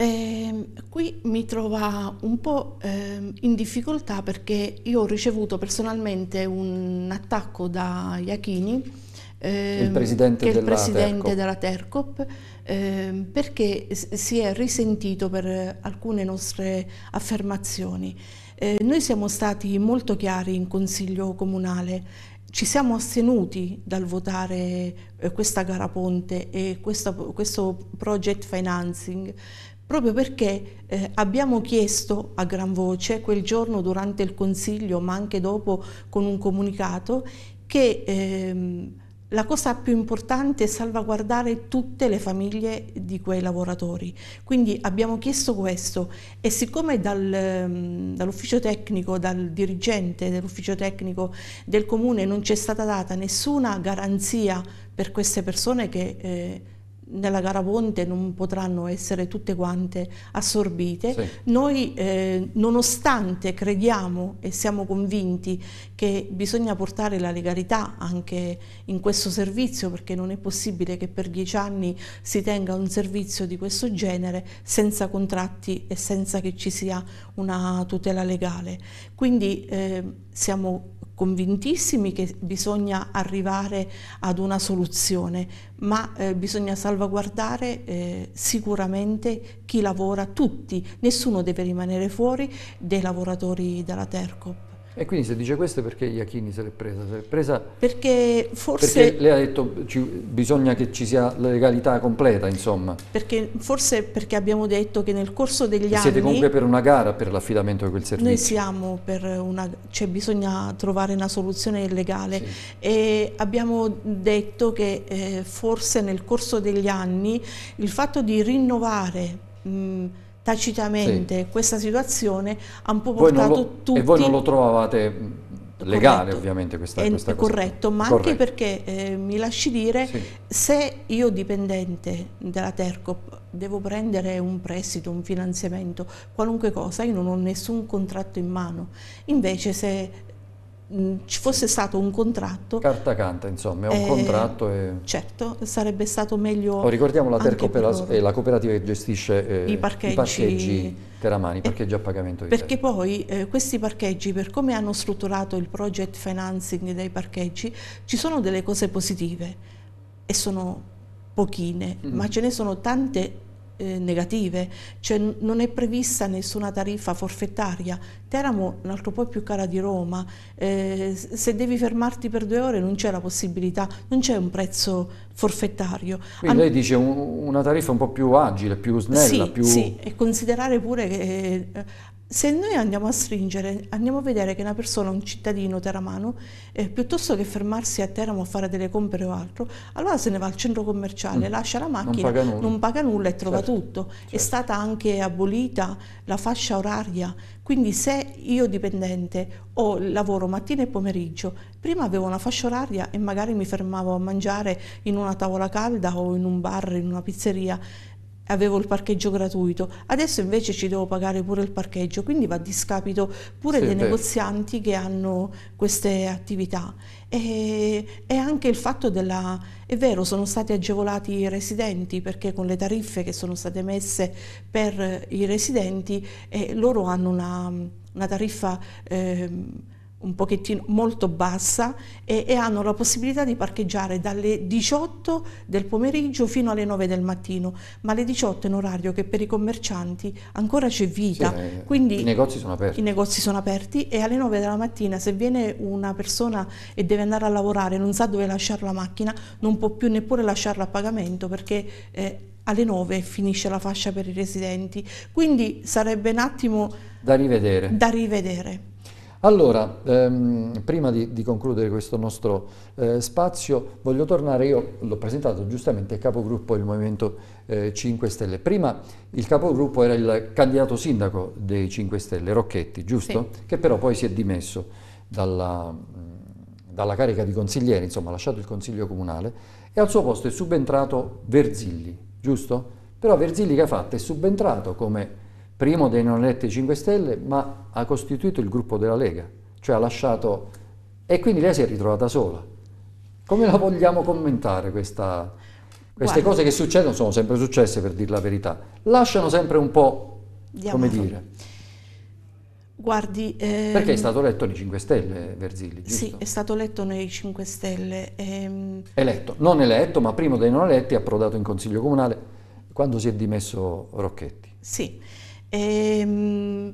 Eh, qui mi trova un po' ehm, in difficoltà perché io ho ricevuto personalmente un attacco da Iachini eh, il ehm, presidente, che è il della presidente Tercop. della Tercop, eh, perché si è risentito per alcune nostre affermazioni. Eh, noi siamo stati molto chiari in Consiglio Comunale, ci siamo astenuti dal votare eh, questa gara ponte e questa, questo project financing proprio perché eh, abbiamo chiesto a gran voce quel giorno durante il Consiglio, ma anche dopo con un comunicato, che ehm, la cosa più importante è salvaguardare tutte le famiglie di quei lavoratori. Quindi abbiamo chiesto questo e siccome dal, ehm, dall'ufficio tecnico, dal dirigente dell'ufficio tecnico del comune non c'è stata data nessuna garanzia per queste persone che eh, nella gara ponte non potranno essere tutte quante assorbite. Sì. Noi eh, nonostante crediamo e siamo convinti che bisogna portare la legalità anche in questo servizio perché non è possibile che per dieci anni si tenga un servizio di questo genere senza contratti e senza che ci sia una tutela legale. Quindi eh, siamo convintissimi che bisogna arrivare ad una soluzione, ma eh, bisogna salvaguardare eh, sicuramente chi lavora, tutti, nessuno deve rimanere fuori dei lavoratori della Terco. E quindi se dice questo perché Iachini se l'è presa? Se l'è presa perché forse... Perché lei ha detto ci, bisogna che ci sia la legalità completa, insomma. Perché, forse perché abbiamo detto che nel corso degli anni... Siete comunque per una gara per l'affidamento di quel servizio. Noi siamo per una... cioè bisogna trovare una soluzione legale. Sì. E abbiamo detto che eh, forse nel corso degli anni il fatto di rinnovare... Mh, tacitamente sì. questa situazione ha un po' portato lo, tutti... E voi non lo trovavate legale corretto. ovviamente questa, è, questa è corretto, ma corretto. anche perché eh, mi lasci dire sì. se io dipendente della Tercop devo prendere un prestito, un finanziamento, qualunque cosa, io non ho nessun contratto in mano. Invece se Mm, ci fosse stato un contratto. Carta canta, insomma, è un eh, contratto. E... Certo, sarebbe stato meglio. Oh, ricordiamo la, tercopera- è eh, la cooperativa che gestisce eh, i, parcheggi, i parcheggi teramani, eh, a pagamento di Perché terra. poi eh, questi parcheggi, per come hanno strutturato il project financing dei parcheggi, ci sono delle cose positive e sono pochine, mm. ma ce ne sono tante eh, negative, cioè non è prevista nessuna tariffa forfettaria. Teramo, un altro po' più cara di Roma, eh, se devi fermarti per due ore non c'è la possibilità, non c'è un prezzo forfettario. Quindi An lei dice un, una tariffa un po' più agile, più snella. Sì, più... sì, e considerare pure che eh, se noi andiamo a stringere, andiamo a vedere che una persona, un cittadino teramano, eh, piuttosto che fermarsi a Teramo a fare delle compere o altro, allora se ne va al centro commerciale, mm. lascia la macchina, non paga nulla, non paga nulla e trova certo, tutto. Certo. È stata anche abolita la fascia oraria, quindi se io dipendente ho lavoro mattina e pomeriggio, prima avevo una fascia oraria e magari mi fermavo a mangiare in una tavola calda o in un bar, in una pizzeria, avevo il parcheggio gratuito, adesso invece ci devo pagare pure il parcheggio, quindi va a discapito pure sì, dei negozianti che hanno queste attività. E, e, anche il fatto della... è vero, sono stati agevolati i residenti perché con le tariffe che sono state messe per i residenti eh, loro hanno una, una tariffa... Eh, un pochettino molto bassa e, e, hanno la possibilità di parcheggiare dalle 18 del pomeriggio fino alle 9 del mattino, ma alle 18 è un orario che per i commercianti ancora c'è vita, sì, eh, quindi i negozi, i negozi sono aperti e alle 9 della mattina se viene una persona e deve andare a lavorare, non sa dove lasciare la macchina, non può più neppure lasciarla a pagamento perché eh, alle 9 finisce la fascia per i residenti, quindi sarebbe un attimo da rivedere. Da rivedere. Allora, ehm, prima di, di, concludere questo nostro eh, spazio, voglio tornare, io l'ho presentato giustamente il capogruppo del Movimento eh, 5 Stelle. Prima il capogruppo era il candidato sindaco dei 5 Stelle, Rocchetti, giusto? Sì. Che però poi si è dimesso dalla, dalla carica di consigliere, insomma ha lasciato il consiglio comunale, e al suo posto è subentrato Verzilli, giusto? Però Verzilli che ha fatto è subentrato come primo dei non eletti 5 Stelle, ma ha costituito il gruppo della Lega, cioè ha lasciato... e quindi lei si è ritrovata sola. Come la vogliamo commentare questa... Queste Guarda. cose che succedono sono sempre successe, per dire la verità. Lasciano sempre un po', Diamo come dire... Guardi, ehm, Perché è stato eletto nei 5 Stelle Verzilli, giusto? Sì, è stato eletto nei 5 Stelle. Ehm. Eletto, non eletto, ma primo dei non eletti, approdato in Consiglio Comunale, quando si è dimesso Rocchetti. Sì. E, ehm,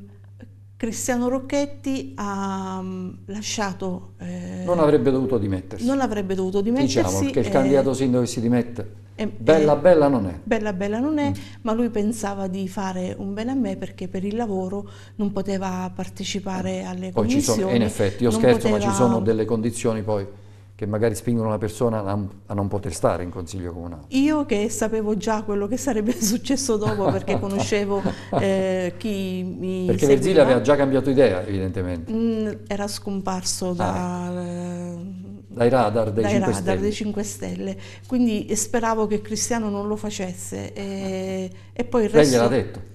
Cristiano Rocchetti ha mm, lasciato... Eh, non avrebbe dovuto dimettersi. Non avrebbe dovuto diciamo, dimettersi. Diciamo che il eh, candidato sindaco si dimette. Eh, bella eh, bella non è. Bella bella non è, mm. ma lui pensava di fare un bene a me perché per il lavoro non poteva partecipare eh, alle poi commissioni. Sono, in effetti, io scherzo, poteva... ma ci sono delle condizioni poi che magari spingono la persona a non poter stare in consiglio comunale. Io che sapevo già quello che sarebbe [LAUGHS] successo dopo perché conoscevo [LAUGHS] eh, chi mi Perché seguiva. aveva già cambiato idea evidentemente. Mm, era scomparso ah. da, ah. dai radar, dai, dai 5 radar dei 5 Stelle, quindi speravo che Cristiano non lo facesse e, e poi il resto... Lei gliel'ha detto?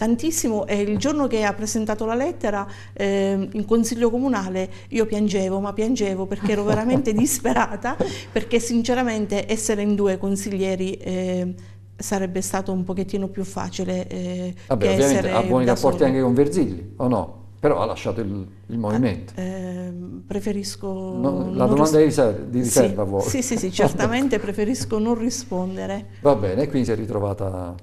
tantissimo e il giorno che ha presentato la lettera eh, in consiglio comunale io piangevo, ma piangevo perché ero veramente [LAUGHS] disperata, perché sinceramente essere in due consiglieri... Eh, sarebbe stato un pochettino più facile eh, Vabbè, che ovviamente ha buoni rapporti solo. anche con Verzilli, o no? Però ha lasciato il, il ah, movimento. eh, preferisco... No, la domanda di riserva, di riserva sì, voi. Sì, sì, sì, [LAUGHS] certamente preferisco non rispondere. Va bene, quindi si è ritrovata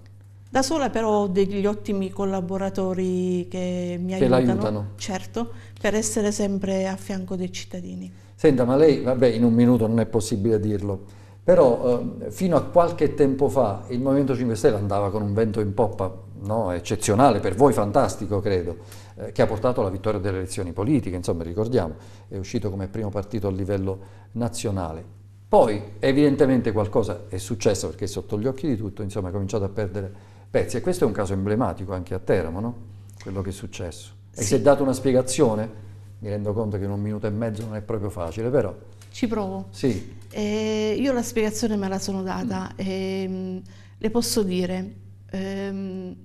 da sola però ho degli ottimi collaboratori che mi che aiutano, l'aiutano. certo, per essere sempre a fianco dei cittadini. Senta, ma lei, vabbè, in un minuto non è possibile dirlo, però eh, fino a qualche tempo fa il Movimento 5 Stelle andava con un vento in poppa, no? eccezionale, per voi fantastico credo, eh, che ha portato alla vittoria delle elezioni politiche, insomma ricordiamo, è uscito come primo partito a livello nazionale. Poi evidentemente qualcosa è successo perché sotto gli occhi di tutto, insomma, ha cominciato a perdere pezzi. E questo è un caso emblematico anche a Teramo, no? quello che è successo. E sì. se date una spiegazione, mi rendo conto che in un minuto e mezzo non è proprio facile, però... Ci provo. Sì. Eh, io la spiegazione me la sono data. Mm. Ehm, le posso dire, ehm,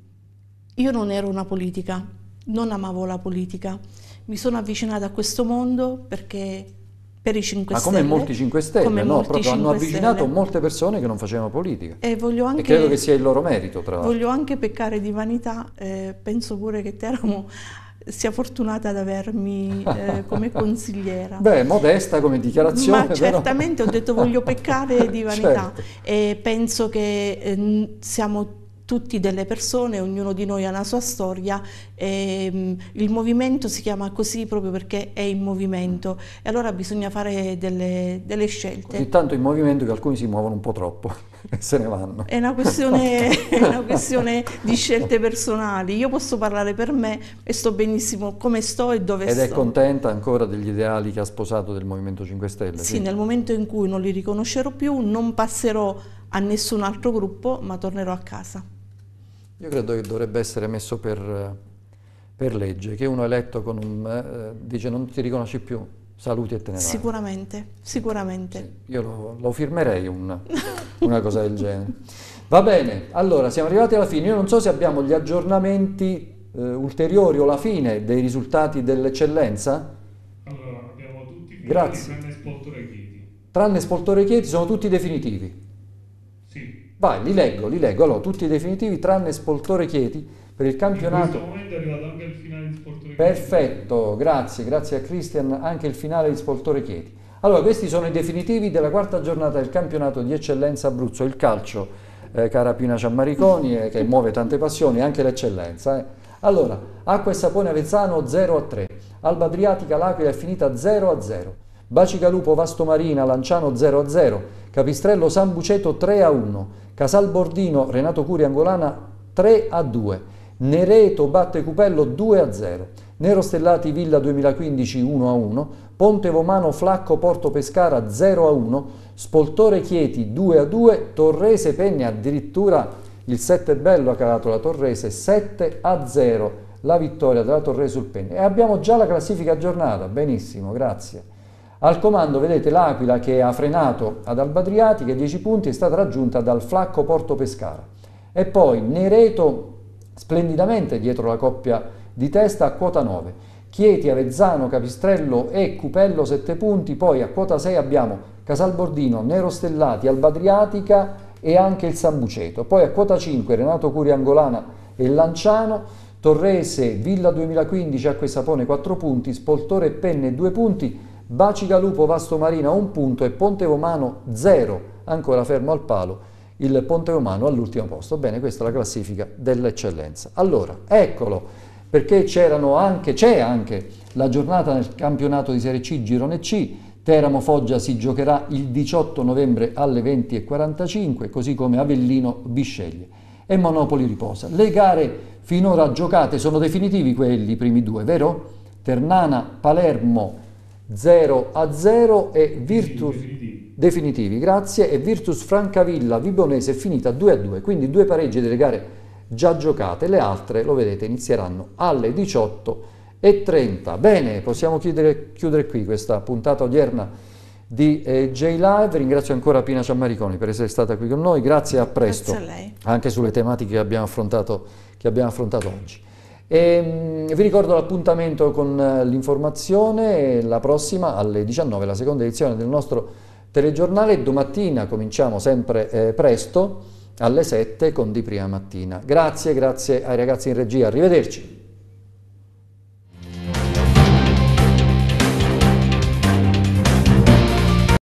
io non ero una politica, non amavo la politica. Mi sono avvicinata a questo mondo perché per i 5 Stelle. Ma come molti 5 Stelle, come no, proprio hanno avvicinato Stelle. molte persone che non facevano politica. E, voglio anche, e, credo che sia il loro merito, tra l'altro. Voglio anche peccare di vanità, eh, penso pure che Teramo sia fortunata ad avermi eh, come [LAUGHS] consigliera. Beh, modesta come dichiarazione. Ma [LAUGHS] però. certamente ho detto voglio peccare di [LAUGHS] vanità certo. e penso che eh, siamo tutti delle persone, ognuno di noi ha la sua storia e ehm, il movimento si chiama così proprio perché è in movimento e allora bisogna fare delle, delle scelte. Così tanto in movimento che alcuni si muovono un po' troppo e [LAUGHS] se ne vanno. È una, [LAUGHS] è una questione, di scelte personali, io posso parlare per me e sto benissimo come sto e dove Ed sto. Ed è contenta ancora degli ideali che ha sposato del Movimento 5 Stelle? Sì, quindi. nel momento in cui non li riconoscerò più non passerò a nessun altro gruppo, ma tornerò a casa. Io credo che dovrebbe essere messo per, per legge, che uno eletto con un, eh, dice non ti riconosci più, saluti e te ne vai. Sicuramente, sicuramente. Sì, io lo, lo firmerei una, una cosa del genere. Va bene, allora siamo arrivati alla fine. Io non so se abbiamo gli aggiornamenti eh, ulteriori o la fine dei risultati dell'eccellenza. Allora, abbiamo tutti i Grazie. tranne Spoltore Chieti. Tranne Spoltore Chieti sono tutti definitivi. Vai, li leggo, li leggo. Allora, tutti i definitivi tranne Spoltore Chieti per il campionato. In questo momento è arrivato anche il finale di Spoltore Chieti. Perfetto, grazie, grazie a Christian, anche il finale di Spoltore Chieti. Allora, questi sono i definitivi della quarta giornata del campionato di eccellenza Abruzzo, il calcio, eh, cara Pina Ciammariconi, eh, che muove tante passioni, anche l'eccellenza. Eh. Allora, Acqua e Sapone Avezzano 0 a 3, Alba Adriatica L'Aquila è finita 0 a 0. Bacigalupo Vastomarina Lanciano 0 a 0, Capistrello San Buceto 3 a 1, Casal Bordino Renato Curi Angolana 3 a 2, Nereto batte Cupello 2 a 0, Nero Stellati Villa 2015 1 a 1, Ponte Vomano Flacco Porto Pescara 0 a 1, Spoltore Chieti 2 a 2, Torrese Penne addirittura il 7 bello ha calato la Torrese 7 a 0 la vittoria della Torre sul Penne e abbiamo già la classifica aggiornata, benissimo, grazie. Al comando vedete l'Aquila che ha frenato ad Albadriati che 10 punti è stata raggiunta dal flacco Porto Pescara. E poi Nereto splendidamente dietro la coppia di testa a quota 9. Chieti, Avezzano, Capistrello e Cupello 7 punti, poi a quota 6 abbiamo Casalbordino, Nero Stellati, Albadriatica e anche il Sambuceto. Poi a quota 5 Renato Curi Angolana e Lanciano, Torrese, Villa 2015, Acque Sapone 4 punti, Spoltore e Penne 2 punti, Baci Galupo, Vasto Marina un punto e Ponte Romano 0, ancora fermo al palo il Ponte Romano all'ultimo posto. Bene, questa è la classifica dell'eccellenza. Allora, eccolo, perché c'è anche, anche la giornata nel campionato di Serie C, Girone C, Teramo Foggia si giocherà il 18 novembre alle 20.45, così come Avellino Bisceglie e Monopoli riposa. Le gare finora giocate sono definitivi quelli primi due, vero? Ternana, Palermo, 0 a 0 e Virtus definitivi. definitivi, grazie, e Virtus Francavilla Vibonese è finita 2 a 2, quindi due pareggi delle gare già giocate, le altre, lo vedete, inizieranno alle 18.30. Bene, possiamo chiudere, chiudere, qui questa puntata odierna di eh, J-Live, ringrazio ancora Pina Ciammariconi per essere stata qui con noi, grazie e a presto, grazie a anche sulle tematiche che abbiamo affrontato, che abbiamo affrontato oggi. E, ehm, vi ricordo l'appuntamento con eh, l'informazione, la prossima alle 19, la seconda edizione del nostro telegiornale. Domattina cominciamo sempre eh, presto alle 7 con Di Prima Mattina. Grazie, grazie ai ragazzi in regia, arrivederci.